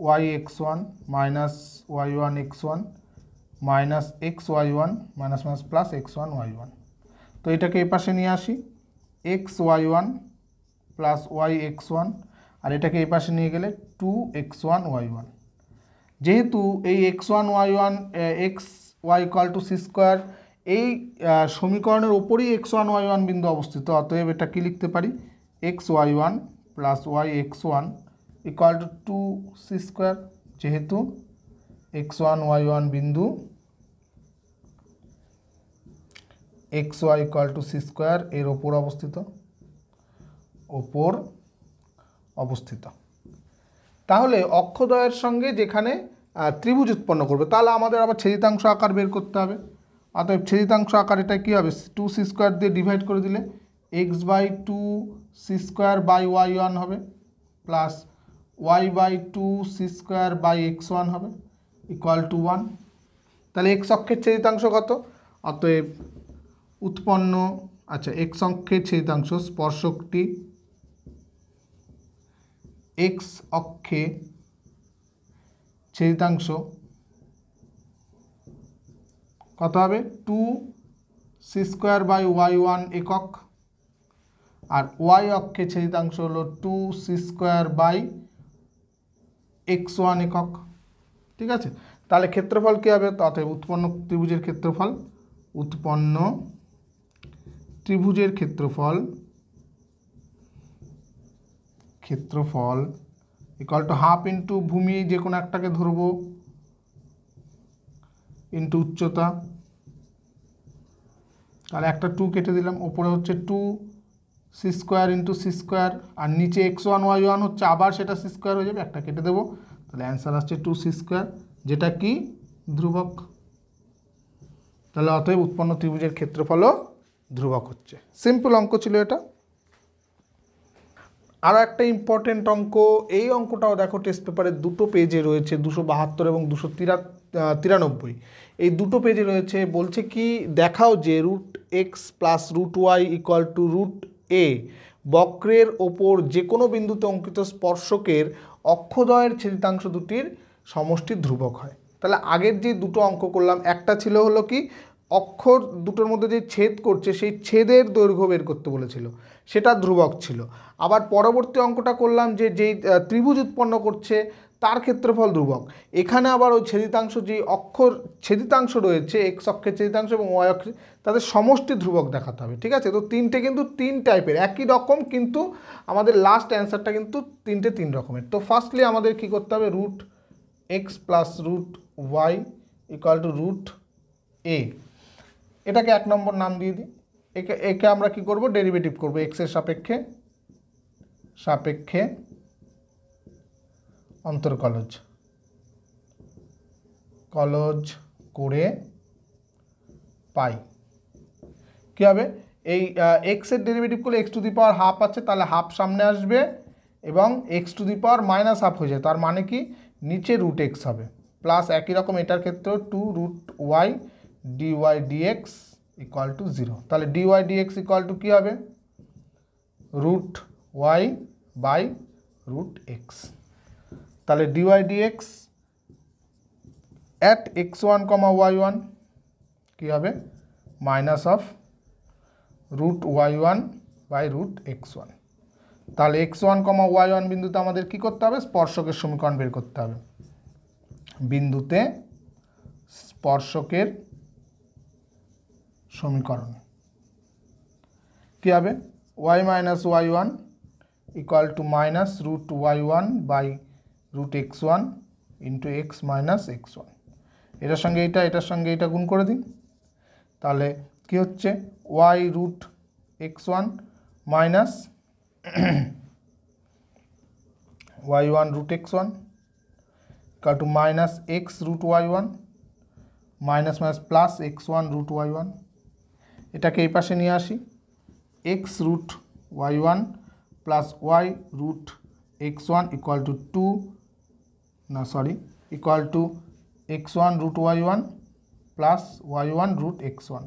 y x one minus y one x one minus x y one minus minus plus x one y one তো এটাকে এ পাশে নিয়ে আসি x y one plus y x one আর এটাকে এ পাশে নিয়ে গেলে two x one y one যেহেতু এই x one y one x y equal two c square এই সমীকরণের ওপরেই এক্স ওয়ান ওয়াই ওয়ান বিন্দু অবস্থিত অতএব এটা কী লিখতে পারি x y one plus y x one equal to two c square যেহেতু এক্স ওয়ান ওয়াই ওয়ান বিন্দু x y equal to c square এর ওপর অবস্থিত ওপর অবস্থিত তাহলে অক্ষদয়ের সঙ্গে যেখানে ত্রিভুজ উৎপন্ন করবে তাহলে আমাদের আবার ছেদিতাংশ আকার বের করতে হবে অতএব ছেদিতাংশ আকার এটা কী হবে টু সি স্কোয়ার দিয়ে ডিভাইড করে দিলে x by two c square by y one হবে plus y by two c square by x one হবে ইকুয়াল টু ওয়ান তাহলে এক্স অক্ষের ছেদিতাংশ কত অতএব উৎপন্ন আচ্ছা এক্স অক্ষের ছেদিতাংশ স্পর্শকটি এক্স অক্ষে ছেদিতাংশ কত হবে two c square by y one একক আর ওয়াই অক্ষে ছেদিতাংশ হলো two c square by x one একক ঠিক আছে তাহলে ক্ষেত্রফল কী হবে অতএব উৎপন্ন ত্রিভুজের ক্ষেত্রফল উৎপন্ন ত্রিভুজের ক্ষেত্রফল ক্ষেত্রফল ইকাল টু হাফ ইন্টু ভূমি যে কোনো একটাকে ধরব ইন্টু উচ্চতা তাহলে একটা টু কেটে দিলাম ওপরে হচ্ছে two c square into c square আর নিচে এক্স ওয়ান ওয়াই ওয়ান হচ্ছে আবার সেটা সি স্কোয়ার হয়ে যাবে একটা কেটে দেবো তাহলে অ্যান্সার আসছে টু সি স্কোয়ার যেটা কি ধ্রুবক তাহলে অতএব উৎপন্ন ত্রিভুজের ক্ষেত্রফলও ধ্রুবক হচ্ছে সিম্পল অঙ্ক ছিল এটা আরও একটা ইম্পর্টেন্ট অঙ্ক এই অঙ্কটাও দেখো টেস্ট পেপারে দুটো পেজে রয়েছে দুশো বাহাত্তর এবং দুশো তিরানব্বই এই দুটো পেজে রয়েছে বলছে কি দেখাও যে root x plus root y equal to root a বক্রের ওপর যে কোনো বিন্দুতে অঙ্কিত স্পর্শকের অক্ষদয়ের ছেদিতাংশ দুটির সমষ্টি ধ্রুবক হয় তাহলে আগের যে দুটো অঙ্ক করলাম একটা ছিল হলো কি অক্ষর দুটোর মধ্যে যে ছেদ করছে সেই ছেদের দৈর্ঘ্য বের করতে বলেছিল সেটা ধ্রুবক ছিল আবার পরবর্তী অঙ্কটা করলাম যে যেই ত্রিভুজ উৎপন্ন করছে তার ক্ষেত্রফল ধ্রুবক এখানে আবার ওই ছেদিতাংশ যে অক্ষর ছেদিতাংশ রয়েছে এক্স অক্ষের ছেদিতাংশ এবং ওয়াই অক্ষের তাদের সমষ্টি ধ্রুবক দেখাতে হবে ঠিক আছে তো তিনটে কিন্তু তিন টাইপের একই রকম কিন্তু আমাদের লাস্ট অ্যান্সারটা কিন্তু তিনটে তিন রকমের তো ফার্স্টলি আমাদের কি করতে হবে root x plus root y equal to root a এটাকে এক নম্বর নাম দিয়ে দিই একে একে আমরা কি করব ডেরিভেটিভ করব এক্সের সাপেক্ষে সাপেক্ষে অন্তর কলজ কলজ করে পাই কী হবে এই এক্সের ডেরিভেটিভ করলে x to the power half আছে তাহলে হাফ সামনে আসবে এবং x to the power minus half হয়ে যায় তার মানে কি নিচে রুট এক্স হবে প্লাস একই রকম এটার ক্ষেত্রেও two root y dy dx equal to zero তাহলে ডিওয়াই ডিএক্স ইকুয়াল টু কী হবে root y by root x তাহলে dy dx at x one comma y one কী হবে minus of root y one by root x one তাহলে x one comma y one বিন্দুতে আমাদের কী করতে হবে স্পর্শকের সমীকরণ বের করতে হবে বিন্দুতে স্পর্শকের সমীকরণ কী হবে y minus y one equal to minus root y one by root x one into x minus x one এটার সঙ্গে এটা এটার সঙ্গে এটা গুণ করে দিন তাহলে কি হচ্ছে y root x one minus y one root x one equal to minus x root y one minus minus plus x one root y one এটাকে এই পাশে নিয়ে আসি x root y one plus y root x one equal to two না sorry equal to x one root y one plus y one root x one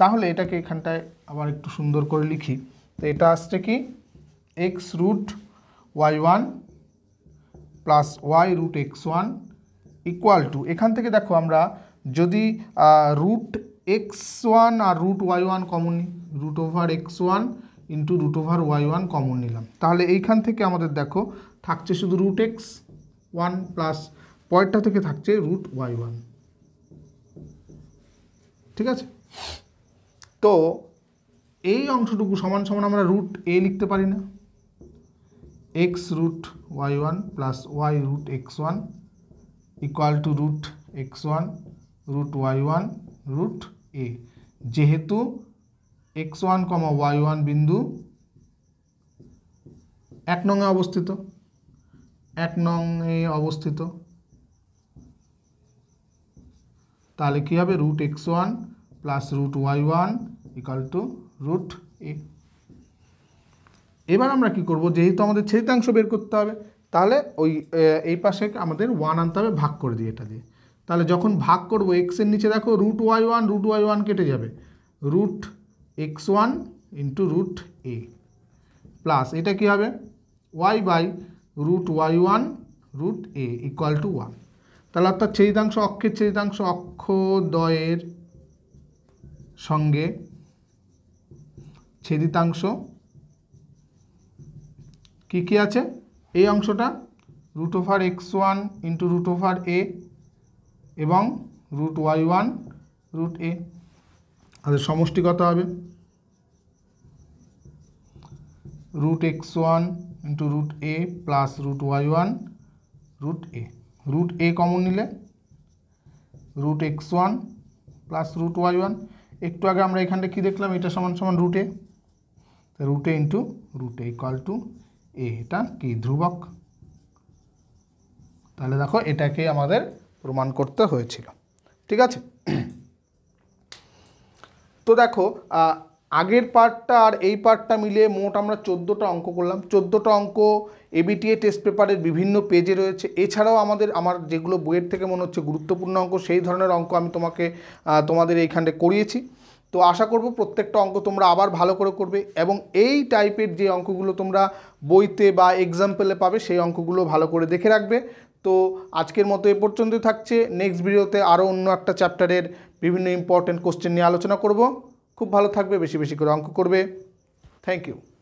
তাহলে এটাকে এখানটায় আবার একটু সুন্দর করে লিখি তো এটা আসছে কি x root y one plus y root x one equal to এখান থেকে দেখো আমরা যদি রুট এক্স ওয়ান আর root y one common root over x one into root over y one common নিলাম তাহলে এইখান থেকে আমাদের দেখো থাকছে শুধু রুট এক্স ওয়ান প্লাস পরেরটা থেকে থাকছে রুট ওয়াই ওয়ান ঠিক আছে তো এই অংশটুকু সমান সমান আমরা রুট এ লিখতে পারি না x root y one plus y root x one equal to root x one root y one root a যেহেতু x one comma y one বিন্দু এক নঙে অবস্থিত এক নং এ অবস্থিত তাহলে কী হবে root x one plus root y one equal to root a এবার আমরা কি করব যেহেতু আমাদের ছেদাংশ বের করতে হবে তাহলে ওই এই পাশে আমাদের ওয়ান আনতে হবে ভাগ করে দিয়ে এটা দিয়ে তাহলে যখন ভাগ করব এক্সের নিচে দেখো root y one root y one কেটে যাবে root x one into root a plus এটা কী হবে y by root y one root a equal to one তাহলে অর্থাৎ ছেদিতাংশ অক্ষের ছেদিতাংশ অক্ষদয়ের সঙ্গে ছেদিতাংশ কী কী আছে এই অংশটা root over x one into root over a এবং root y one root a তাদের সমষ্টিগত হবে root x one into root a plus root y one root a root a common নিলে root x one plus root y one একটু আগে আমরা এখানটা কী দেখলাম এটা সমান সমান root a root a into root a equal to a এটা কি ধ্রুবক তাহলে দেখো এটাকে আমাদের প্রমাণ করতে হয়েছিল ঠিক আছে তো দেখো আগের পার্টটা আর এই পার্টটা মিলে মোট আমরা চোদ্দোটা অঙ্ক করলাম চোদ্দোটা অঙ্ক এবিটিএ টেস্ট পেপারের বিভিন্ন পেজে রয়েছে এছাড়াও আমাদের আমার যেগুলো বইয়ের থেকে মনে হচ্ছে গুরুত্বপূর্ণ অঙ্ক সেই ধরনের অঙ্ক আমি তোমাকে তোমাদের এইখানে করিয়েছি তো আশা করব প্রত্যেকটা অঙ্ক তোমরা আবার ভালো করে করবে এবং এই টাইপের যে অঙ্কগুলো তোমরা বইতে বা এক্সাম্পলে পাবে সেই অঙ্কগুলো ভালো করে দেখে রাখবে তো আজকের মতো এ পর্যন্তই থাকছে নেক্সট ভিডিওতে আরও অন্য একটা চ্যাপ্টারের বিভিন্ন ইম্পর্ট্যান্ট কোশ্চেন নিয়ে আলোচনা করব খুব ভালো থাকবে বেশি বেশি করে অঙ্ক করবে থ্যাংক ইউ